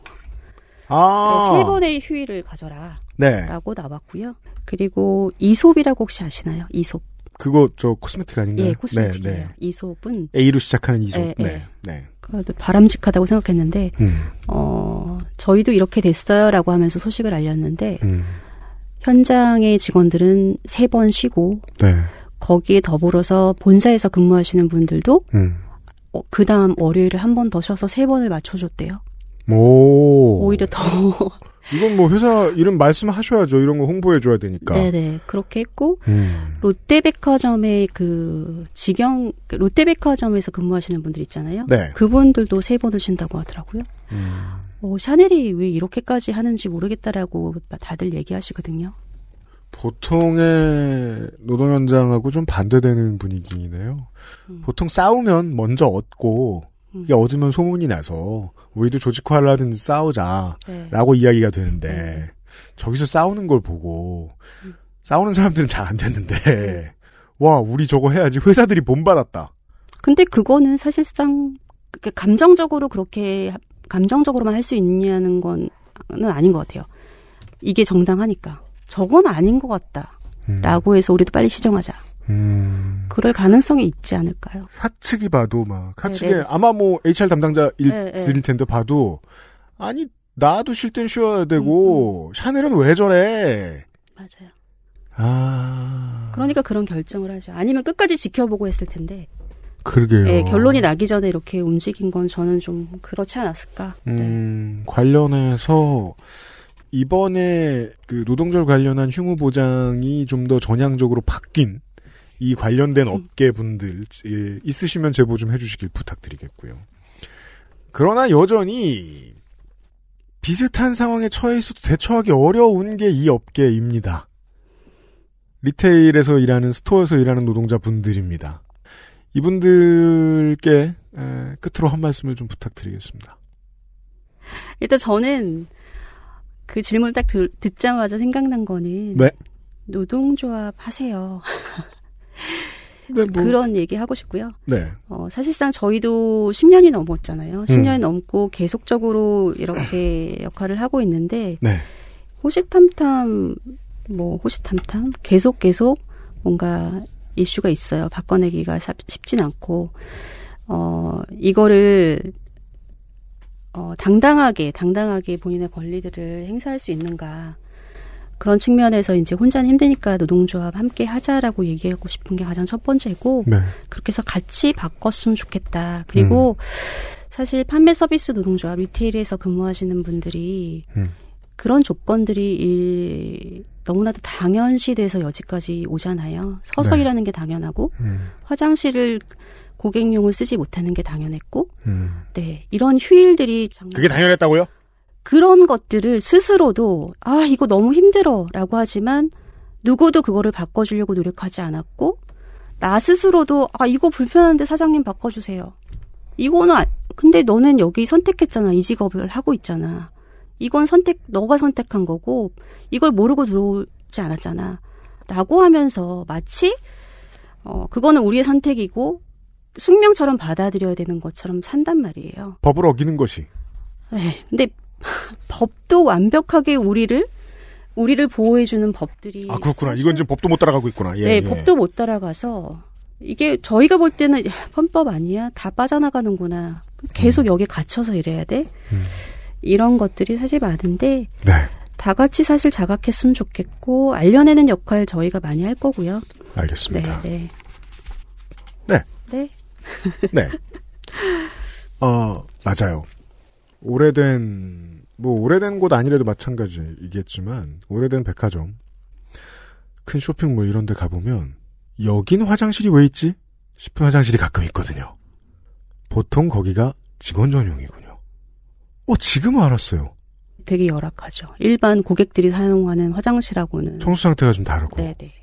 아~ 그러니까 세 번의 휴일을 네. 가져라. 라고 나왔고요. 그리고 이솝이라고 혹시 아시나요? 이솝. 그거 저 코스메틱 아닌가요? 예, 코스메틱. 네, 네. 이솝은 A로 시작하는 이솝. 에, 예, 예. 네. 에. 네. 바람직하다고 생각했는데 음. 어 저희도 이렇게 됐어요라고 하면서 소식을 알렸는데 음. 현장의 직원들은 3번 쉬고 네. 거기에 더불어서 본사에서 근무하시는 분들도 음. 어, 그 다음 월요일에 한 번 더 쉬어서 3 번을 맞춰줬대요. 오. 오히려 더 이건 뭐 회사 이름 말씀하셔야죠. 이런 거 홍보해줘야 되니까. 네네. 그렇게 했고, 음. 롯데백화점의 그 직영, 그 롯데백화점에서 근무하시는 분들 있잖아요. 네. 그분들도 세 번을 쉰다고 하더라고요. 음. 어, 샤넬이 왜 이렇게까지 하는지 모르겠다라고 다들 얘기하시거든요. 보통의 노동 현장하고 좀 반대되는 분위기네요. 이 음. 보통 싸우면 먼저 얻고 이게 얻으면 소문이 나서 우리도 조직화를 하든 싸우자라고 네. 이야기가 되는데 음. 저기서 싸우는 걸 보고 음. 싸우는 사람들은 잘 안 됐는데 음. (laughs) 와 우리 저거 해야지 회사들이 본받았다. 근데 그거는 사실상 그게 감정적으로 그렇게 감정적으로만 할 수 있냐는 건은 아닌 것 같아요. 이게 정당하니까 저건 아닌 것 같다라고 음. 해서 우리도 빨리 시정하자. 음. 그럴 가능성이 있지 않을까요? 사측이 봐도 막 사측에 네네. 네. 아마 뭐 HR 담당자일 네, 네. 텐데 봐도 아니 나도 쉴 땐 쉬어야 되고 음, 음. 샤넬은 왜 저래? 맞아요. 아. 그러니까 그런 결정을 하죠. 아니면 끝까지 지켜보고 했을 텐데. 그러게요. 네, 결론이 나기 전에 이렇게 움직인 건 저는 좀 그렇지 않았을까. 음, 관련해서 이번에 그 노동절 관련한 휴무 보장이 좀 더 전향적으로 바뀐 이 관련된 업계 분들 예, 있으시면 제보 좀 해주시길 부탁드리겠고요. 그러나 여전히 비슷한 상황에 처해 있어도 대처하기 어려운 게 이 업계입니다. 리테일에서 일하는 스토어에서 일하는 노동자분들입니다. 이분들께 끝으로 한 말씀을 좀 부탁드리겠습니다. 일단 저는 그 질문을 딱 듣자마자 생각난 거는 네. 노동조합 하세요. (laughs) 네, 뭐. 그런 얘기 하고 싶고요. 네. 어, 사실상 저희도 10년이 넘었잖아요. 10년이 음. 넘고 계속적으로 이렇게 (coughs) 역할을 하고 있는데 네. 호시탐탐 뭐 호시탐탐 계속 계속 뭔가 이슈가 있어요. 바꿔내기가 쉽진 않고 어 이거를 어 당당하게 당당하게 본인의 권리들을 행사할 수 있는가 그런 측면에서 이제 혼자는 힘드니까 노동조합 함께 하자라고 얘기하고 싶은 게 가장 첫 번째고 네. 그렇게 해서 같이 바꿨으면 좋겠다. 그리고 음. 사실 판매 서비스 노동조합 리테일에서 근무하시는 분들이 음. 그런 조건들이 일, 너무나도 당연시돼서 여지까지 오잖아요. 서서 네. 일하는 게 당연하고 음. 화장실을 고객용을 쓰지 못하는 게 당연했고, 음. 네 이런 휴일들이 그게 당연했다고요? 그런 것들을 스스로도 아 이거 너무 힘들어라고 하지만 누구도 그거를 바꿔주려고 노력하지 않았고 나 스스로도 아 이거 불편한데 사장님 바꿔주세요. 이거는 아, 근데 너는 여기 선택했잖아 이 직업을 하고 있잖아. 이건 선택 너가 선택한 거고 이걸 모르고 들어오지 않았잖아. 라고 하면서 마치 어 그거는 우리의 선택이고 숙명처럼 받아들여야 되는 것처럼 산단 말이에요. 법을 어기는 것이. 네. 근데 법도 완벽하게 우리를 우리를 보호해주는 법들이 아 그렇구나 이건 지금 법도 못 따라가고 있구나 예, 네 예. 법도 못 따라가서 이게 저희가 볼 때는 헌법 아니야 다 빠져나가는구나 계속 음. 여기 갇혀서 이래야돼 음. 이런 것들이 사실 많은데 네. 다 같이 사실 자각했으면 좋겠고 알려내는 역할 저희가 많이 할 거고요 알겠습니다 네 네. 네. 네. 네. 어 맞아요 오래된 뭐 오래된 곳 아니래도 마찬가지이겠지만 오래된 백화점, 큰 쇼핑몰 이런 데 가보면 여긴 화장실이 왜 있지? 싶은 화장실이 가끔 있거든요. 보통 거기가 직원 전용이군요. 어, 지금 알았어요. 되게 열악하죠. 일반 고객들이 사용하는 화장실하고는 청소 상태가 좀 다르고. 네네. 네.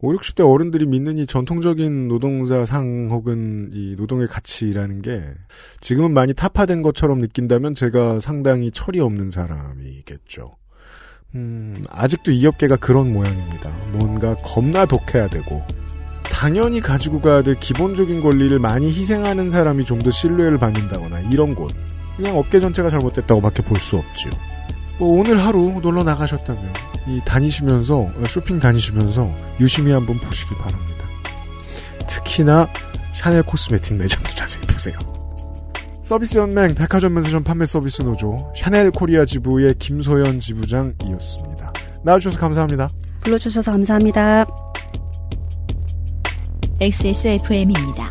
오, 60대 어른들이 믿는 이 전통적인 노동자상 혹은 이 노동의 가치라는 게 지금은 많이 타파된 것처럼 느낀다면 제가 상당히 철이 없는 사람이겠죠. 음, 아직도 이 업계가 그런 모양입니다. 뭔가 겁나 독해야 되고, 당연히 가지고 가야 될 기본적인 권리를 많이 희생하는 사람이 좀 더 신뢰를 받는다거나 이런 곳. 그냥 업계 전체가 잘못됐다고밖에 볼 수 없지요. 뭐 오늘 하루 놀러 나가셨다면 이 다니시면서 쇼핑 다니시면서 유심히 한번 보시기 바랍니다. 특히나 샤넬 코스메틱 매장도 자세히 보세요. 서비스 연맹 백화점 면세점 판매 서비스 노조 샤넬 코리아 지부의 김소연 지부장이었습니다. 나와주셔서 감사합니다. 불러주셔서 감사합니다. XSFM입니다.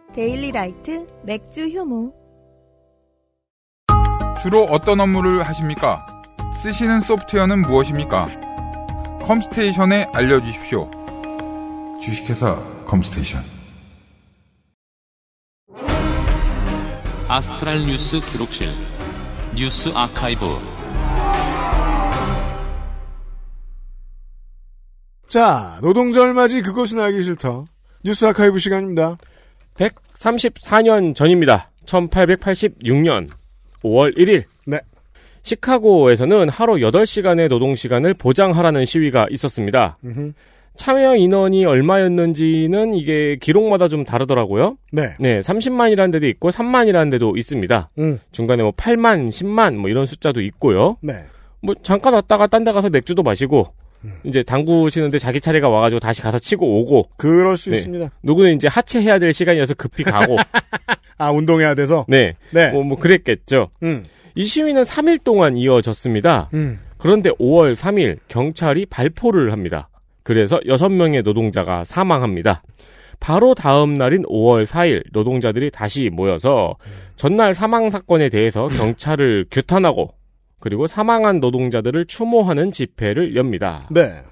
데일리 라이트 맥주 효모 주로 어떤 업무를 하십니까? 쓰시는 소프트웨어는 무엇입니까? 컴스테이션에 알려주십시오. 주식회사 컴스테이션 아스트랄 뉴스 기록실 뉴스 아카이브 자, 노동절 맞이 그것은 알기 싫다. 뉴스 아카이브 시간입니다. 134년 전입니다. 1886년 5월 1일. 네. 시카고에서는 하루 8시간의 노동시간을 보장하라는 시위가 있었습니다. 음흠. 참여 인원이 얼마였는지는 이게 기록마다 좀 다르더라고요. 네. 네, 30만이라는 데도 있고 3만이라는 데도 있습니다. 음. 중간에 뭐 8만, 10만 뭐 이런 숫자도 있고요. 네. 뭐 잠깐 왔다가 딴 데 가서 맥주도 마시고 음. 이제 당구시는데 자기 차례가 와가지고 다시 가서 치고 오고. 그럴 수 네. 있습니다. 누구는 이제 하체해야 될 시간이어서 급히 가고. (laughs) 아, 운동해야 돼서? 네. 네. 뭐, 뭐 그랬겠죠. 음. 이 시위는 3일 동안 이어졌습니다. 음. 그런데 5월 3일 경찰이 발포를 합니다. 그래서 6명의 노동자가 사망합니다. 바로 다음 날인 5월 4일 노동자들이 다시 모여서 음. 전날 사망 사건에 대해서 (laughs) 경찰을 규탄하고 그리고 사망한 노동자들을 추모하는 집회를 엽니다. 네.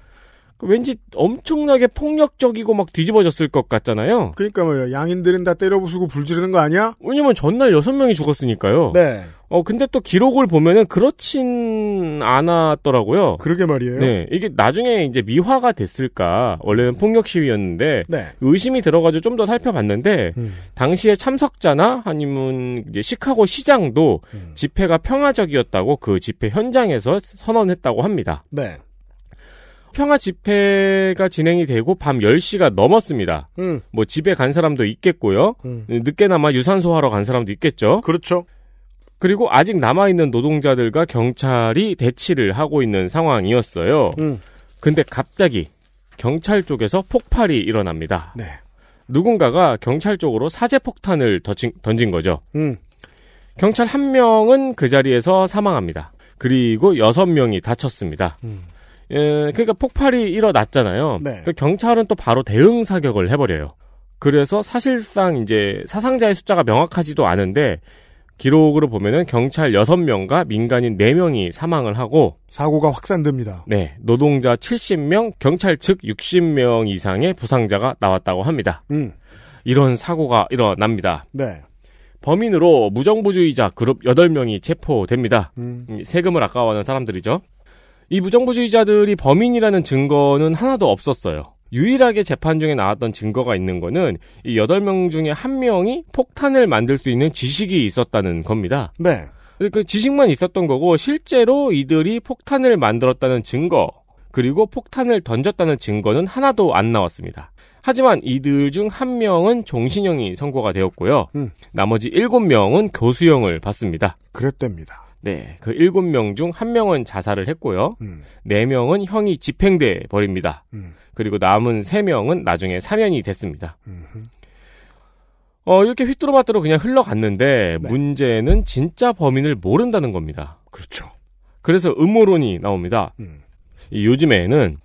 그 왠지 엄청나게 폭력적이고 막 뒤집어졌을 것 같잖아요. 그러니까 뭐 양인들은 다 때려 부수고 불 지르는 거 아니야? 왜냐면 전날 6 명이 죽었으니까요. 네. 어, 근데 또 기록을 보면은 그렇진 않았더라고요. 그러게 말이에요. 네. 이게 나중에 이제 미화가 됐을까. 원래는 음. 폭력 시위였는데. 네. 의심이 들어가지고 좀 더 살펴봤는데. 음. 당시에 참석자나 아니면 이제 시카고 시장도 음. 집회가 평화적이었다고 그 집회 현장에서 선언했다고 합니다. 네. 평화 집회가 진행이 되고 밤 10시가 넘었습니다. 음. 뭐 집에 간 사람도 있겠고요. 음. 늦게나마 유산소 하러 간 사람도 있겠죠. 그렇죠. 그리고 아직 남아있는 노동자들과 경찰이 대치를 하고 있는 상황이었어요. 음. 근데 갑자기 경찰 쪽에서 폭발이 일어납니다. 네. 누군가가 경찰 쪽으로 사제폭탄을 던진, 던진 거죠. 음. 경찰 한 명은 그 자리에서 사망합니다. 그리고 여섯 명이 다쳤습니다. 음. 예, 그러니까 폭발이 일어났잖아요. 네. 그 경찰은 또 바로 대응 사격을 해버려요. 그래서 사실상 이제 사상자의 숫자가 명확하지도 않은데 기록으로 보면은 경찰 6명과 민간인 4명이 사망을 하고 사고가 확산됩니다. 네, 노동자 70명, 경찰 측 60명 이상의 부상자가 나왔다고 합니다. 음. 이런 사고가 일어납니다. 네. 범인으로 무정부주의자 그룹 8명이 체포됩니다. 음. 세금을 아까워하는 사람들이죠. 이 무정부주의자들이 범인이라는 증거는 하나도 없었어요. 유일하게 재판 중에 나왔던 증거가 있는 거는 이 8명 중에 한명이 폭탄을 만들 수 있는 지식이 있었다는 겁니다. 네. 그, 그 지식만 있었던 거고 실제로 이들이 폭탄을 만들었다는 증거 그리고 폭탄을 던졌다는 증거는 하나도 안 나왔습니다. 하지만 이들 중 한 명은 종신형이 선고가 되었고요. 음. 나머지 일곱 명은 교수형을 받습니다. 그랬답니다. 네, 그 일곱 명 중 한 명은 자살을 했고요. 음. 네 음. 명은 형이 집행돼 버립니다. 음. 그리고 남은 3명은 나중에 사면이 됐습니다. 어, 이렇게 휘뚜루마뚜루 그냥 흘러갔는데 네. 문제는 진짜 범인을 모른다는 겁니다. 그렇죠. 그래서 음모론이 나옵니다. 음. 요즘에는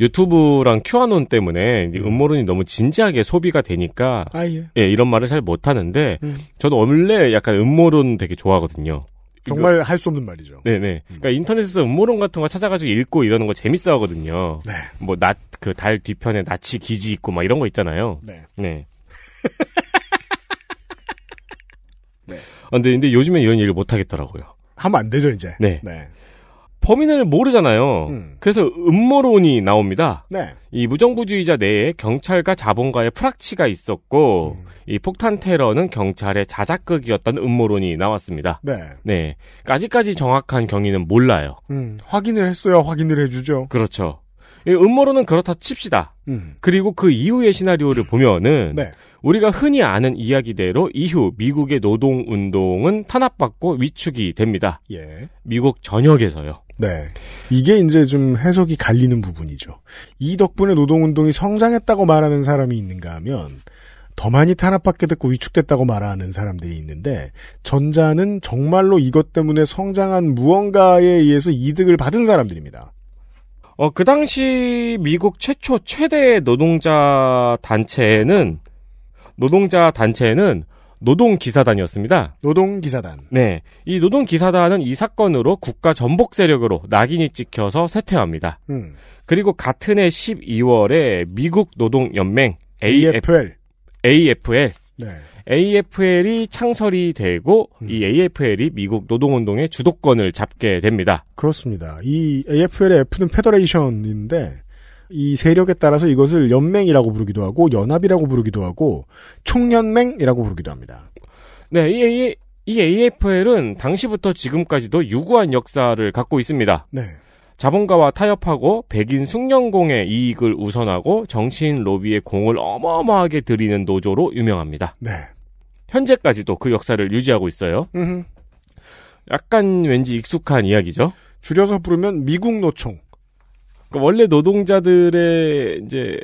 유튜브랑 큐아논 때문에 음. 모론이 너무 진지하게 소비가 되니까 아, 예. 예. 이런 말을 잘 못하는데 음. 저도 원래 약간 음모론 되게 좋아하거든요. 정말 할 수 없는 말이죠. 네네. 그러니까 음. 인터넷에서 음모론 같은 거 찾아가지고 읽고 이러는 거 재밌어 하거든요. 네. 뭐, 낮그달 뒤편에 낫이 기지 있고 막 이런 거 있잖아요. 네. 네. (laughs) 네. 아, 근데, 근데 요즘엔 이런 얘기를 못 하겠더라고요. 하면 안 되죠, 이제. 네. 네. 범인을 모르잖아요. 음. 그래서 음모론이 나옵니다. 네. 이 무정부주의자 내에 경찰과 자본가의 프락치가 있었고 음. 이 폭탄 테러는 경찰의 자작극이었던 음모론이 나왔습니다. 네. 네. 아직까지 정확한 경위는 몰라요. 음, 확인을 했어야 확인을 해주죠. 그렇죠. 이 음모론은 그렇다 칩시다. 음. 그리고 그 이후의 시나리오를 보면은 네. 우리가 흔히 아는 이야기대로 이후 미국의 노동 운동은 탄압받고 위축이 됩니다. 예. 미국 전역에서요. 네. 이게 이제 좀 해석이 갈리는 부분이죠. 이 덕분에 노동 운동이 성장했다고 말하는 사람이 있는가 하면 더 많이 탄압받게 됐고 위축됐다고 말하는 사람들이 있는데 전자는 정말로 이것 때문에 성장한 무언가에 의해서 이득을 받은 사람들입니다. 어, 그 당시 미국 최초 최대 노동자 단체는 노동자 단체는 노동기사단이었습니다. 노동기사단. 네. 이 노동기사단은 이 사건으로 국가 전복 세력으로 낙인이 찍혀서 쇠퇴합니다. 음. 그리고 같은 해 12월에 미국 노동연맹 AFL. AFL. 네. AFL이 창설이 되고 음. 이 AFL이 미국 노동운동의 주도권을 잡게 됩니다. 그렇습니다. 이 AFL의 F는 페더레이션인데 이 세력에 따라서 이것을 연맹이라고 부르기도 하고 연합이라고 부르기도 하고 총연맹이라고 부르기도 합니다. 네, 이, 이 AFL은 당시부터 지금까지도 유구한 역사를 갖고 있습니다. 네. 자본가와 타협하고 백인 숙련공의 이익을 우선하고 정치인 로비에 공을 어마어마하게 들이는 노조로 유명합니다. 네. 현재까지도 그 역사를 유지하고 있어요. 음흠. 약간 왠지 익숙한 이야기죠. 줄여서 부르면 미국 노총. 그러니까 원래 노동자들의 이제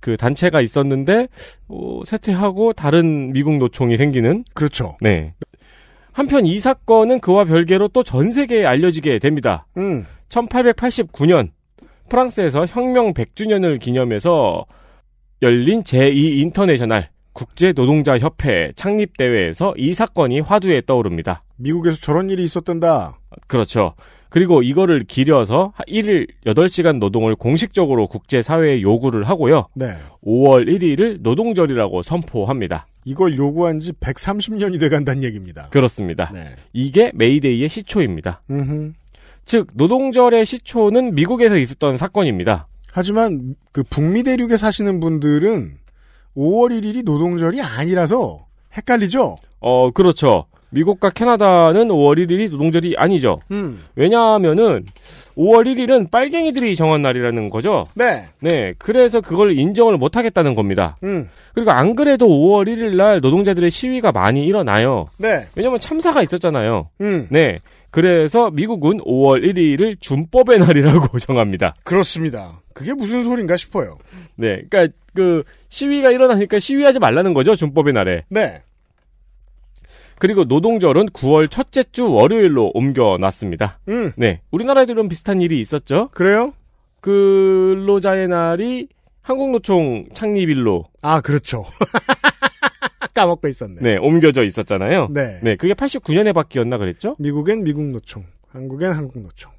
그 단체가 있었는데 어, 쇠퇴하고 다른 미국 노총이 생기는. 그렇죠. 네. 한편 이 사건은 그와 별개로 또 전 세계에 알려지게 됩니다. 음. 1889년 프랑스에서 혁명 100주년을 기념해서 열린 제2인터내셔널 국제노동자협회 창립대회에서 이 사건이 화두에 떠오릅니다. 미국에서 저런 일이 있었던다. 그렇죠. 그리고 이거를 기려서 1일 8시간 노동을 공식적으로 국제사회에 요구를 하고요. 네. 5월 1일을 노동절이라고 선포합니다. 이걸 요구한 지 130년이 돼 간다는 얘기입니다. 그렇습니다. 네. 이게 메이데이의 시초입니다. 음흠. 즉 노동절의 시초는 미국에서 있었던 사건입니다. 하지만 그 북미 대륙에 사시는 분들은 5월 1일이 노동절이 아니라서 헷갈리죠. 어, 그렇죠. 미국과 캐나다는 5월 1일이 노동절이 아니죠. 음. 왜냐하면은 5월 1일은 빨갱이들이 정한 날이라는 거죠. 네. 네. 그래서 그걸 인정을 못 하겠다는 겁니다. 음. 그리고 안 그래도 5월 1일 날 노동자들의 시위가 많이 일어나요. 네. 왜냐면 참사가 있었잖아요. 음. 네. 그래서 미국은 5월 1일을 준법의 날이라고 (laughs) 정합니다. 그렇습니다. 그게 무슨 소린가 싶어요. 네. 그러니까 그 시위가 일어나니까 시위하지 말라는 거죠. 준법의 날에. 네. 그리고 노동절은 9월 첫째 주 월요일로 옮겨놨습니다. 음. 네. 우리나라에도 이런 비슷한 일이 있었죠. 그래요? 근로자의 날이 한국노총 창립일로. 아, 그렇죠. (laughs) 까먹고 있었네. 네, 옮겨져 있었잖아요. 네. 네, 그게 89년에 바뀌었나 그랬죠? 미국엔 미국 노총, 한국엔 한국 노총.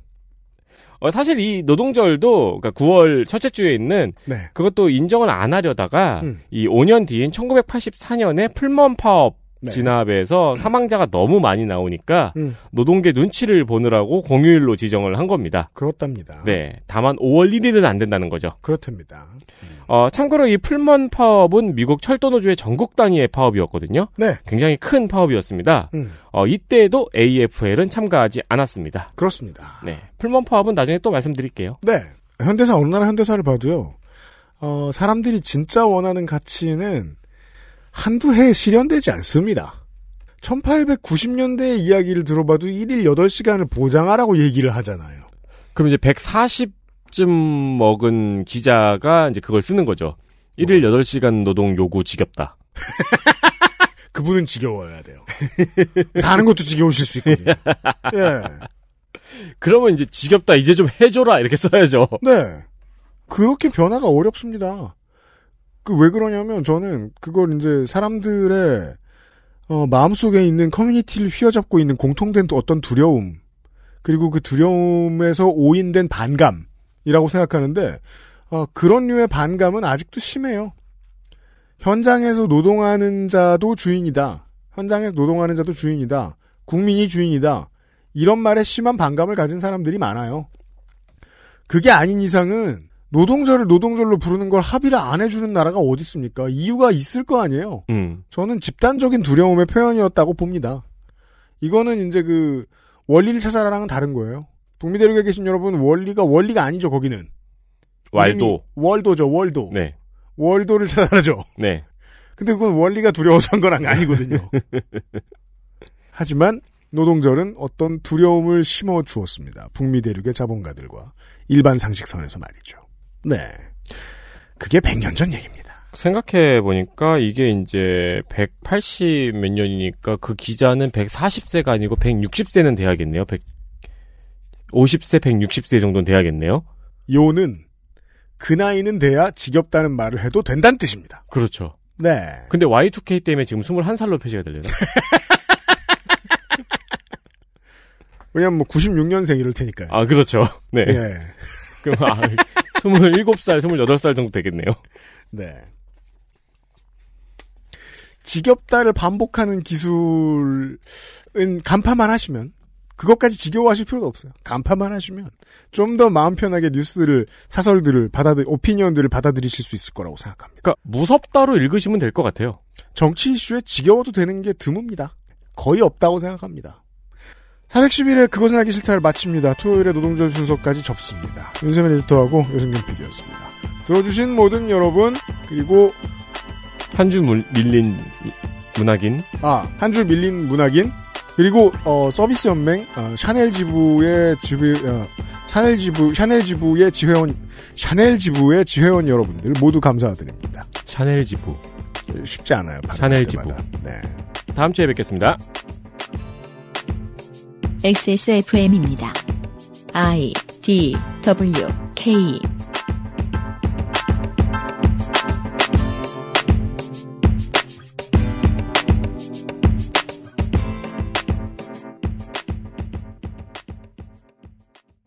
어, 사실 이 노동절도 그니까 9월 첫째 주에 있는 네. 그것도 인정을 안 하려다가 음. 이 5년 뒤인 1984년에 풀먼 파업 네. 진압에서 사망자가 너무 많이 나오니까 음. 노동계 눈치를 보느라고 공휴일로 지정을 한 겁니다. 그렇답니다. 네. 다만 5월 1일은 안 된다는 거죠. 그렇답니다. 음. 어, 참고로 이 풀먼 파업은 미국 철도노조의 전국 단위의 파업이었거든요. 네. 굉장히 큰 파업이었습니다. 음. 어, 이때에도 AFL은 참가하지 않았습니다. 그렇습니다. 네. 풀먼 파업은 나중에 또 말씀드릴게요. 네. 현대사, 어느 나라 현대사를 봐도요. 어, 사람들이 진짜 원하는 가치는 한두 해 실현되지 않습니다. 1890년대의 이야기를 들어봐도 1일 8시간을 보장하라고 얘기를 하잖아요. 그럼 이제 140쯤 먹은 기자가 이제 그걸 쓰는 거죠. 1일 8시간 뭐. 노동 요구 지겹다. (laughs) 그분은 지겨워야 돼요. 사는 것도 지겨우실 수 있거든요. (laughs) 예. 그러면 이제 지겹다, 이제 좀 해줘라, 이렇게 써야죠. 네. 그렇게 변화가 어렵습니다. 그왜 그러냐면 저는 그걸 이제 사람들의 어, 마음속에 있는 커뮤니티를 휘어잡고 있는 공통된 어떤 두려움 그리고 그 두려움에서 오인된 반감이라고 생각하는데 어, 그런 류의 반감은 아직도 심해요. 현장에서 노동하는 자도 주인이다. 현장에서 노동하는 자도 주인이다. 국민이 주인이다. 이런 말에 심한 반감을 가진 사람들이 많아요. 그게 아닌 이상은 노동자를 노동절로 부르는 걸 합의를 안 해주는 나라가 어디 있습니까? 이유가 있을 거 아니에요. 음. 저는 집단적인 두려움의 표현이었다고 봅니다. 이거는 이제 그 원리를 찾아라랑은 다른 거예요. 북미 대륙에 계신 여러분 원리가 원리가 아니죠 거기는. 월도. 월도죠 월도. 네. 월도를 찾아라죠. 네. 근데 그건 원리가 두려워서 한 거랑 아니거든요. (laughs) 하지만 노동절은 어떤 두려움을 심어 주었습니다. 북미 대륙의 자본가들과 일반 상식선에서 말이죠. 네. 그게 100년 전 얘기입니다. 생각해 보니까 이게 이제 180 몇 년이니까 그 기자는 140세가 아니고 160세는 돼야겠네요. 150세, 160세 정도는 돼야겠네요. 요는 그 나이는 돼야 지겹다는 말을 해도 된다는 뜻입니다. 그렇죠. 네. 근데 Y2K 때문에 지금 21살로 표시가 되려나? (laughs) 왜냐면 뭐 96년생 이럴 테니까요. 아, 그렇죠. 네. 예. 그럼 아, 27살, 28살 정도 되겠네요. 네. 지겹다를 반복하는 기술은 간파만 하시면 그것까지 지겨워하실 필요도 없어요. 간파만 하시면 좀 더 마음 편하게 뉴스를 사설들을 받아들 오피니언들을 받아들이실 수 있을 거라고 생각합니다. 그러니까 무섭다로 읽으시면 될 것 같아요. 정치 이슈에 지겨워도 되는 게 드뭅니다. 거의 없다고 생각합니다. 411회 그것은 하기 싫다를 마칩니다. 토요일에 노동절 순서까지 접습니다. 윤세민 리터하고 유승균 PD였습니다. 들어주신 모든 여러분 그리고 한 줄 밀린 문학인 아한 줄 밀린 문학인 그리고 어, 서비스 연맹 어, 샤넬 지부의 지부 어, 샤넬 지부 샤넬 지부의 지회원 샤넬 지부의 지회원 여러분들 모두 감사드립니다. 샤넬 지부 쉽지 않아요. 샤넬 지부. 네. 다음 주에 뵙겠습니다. XSFM입니다. I D W K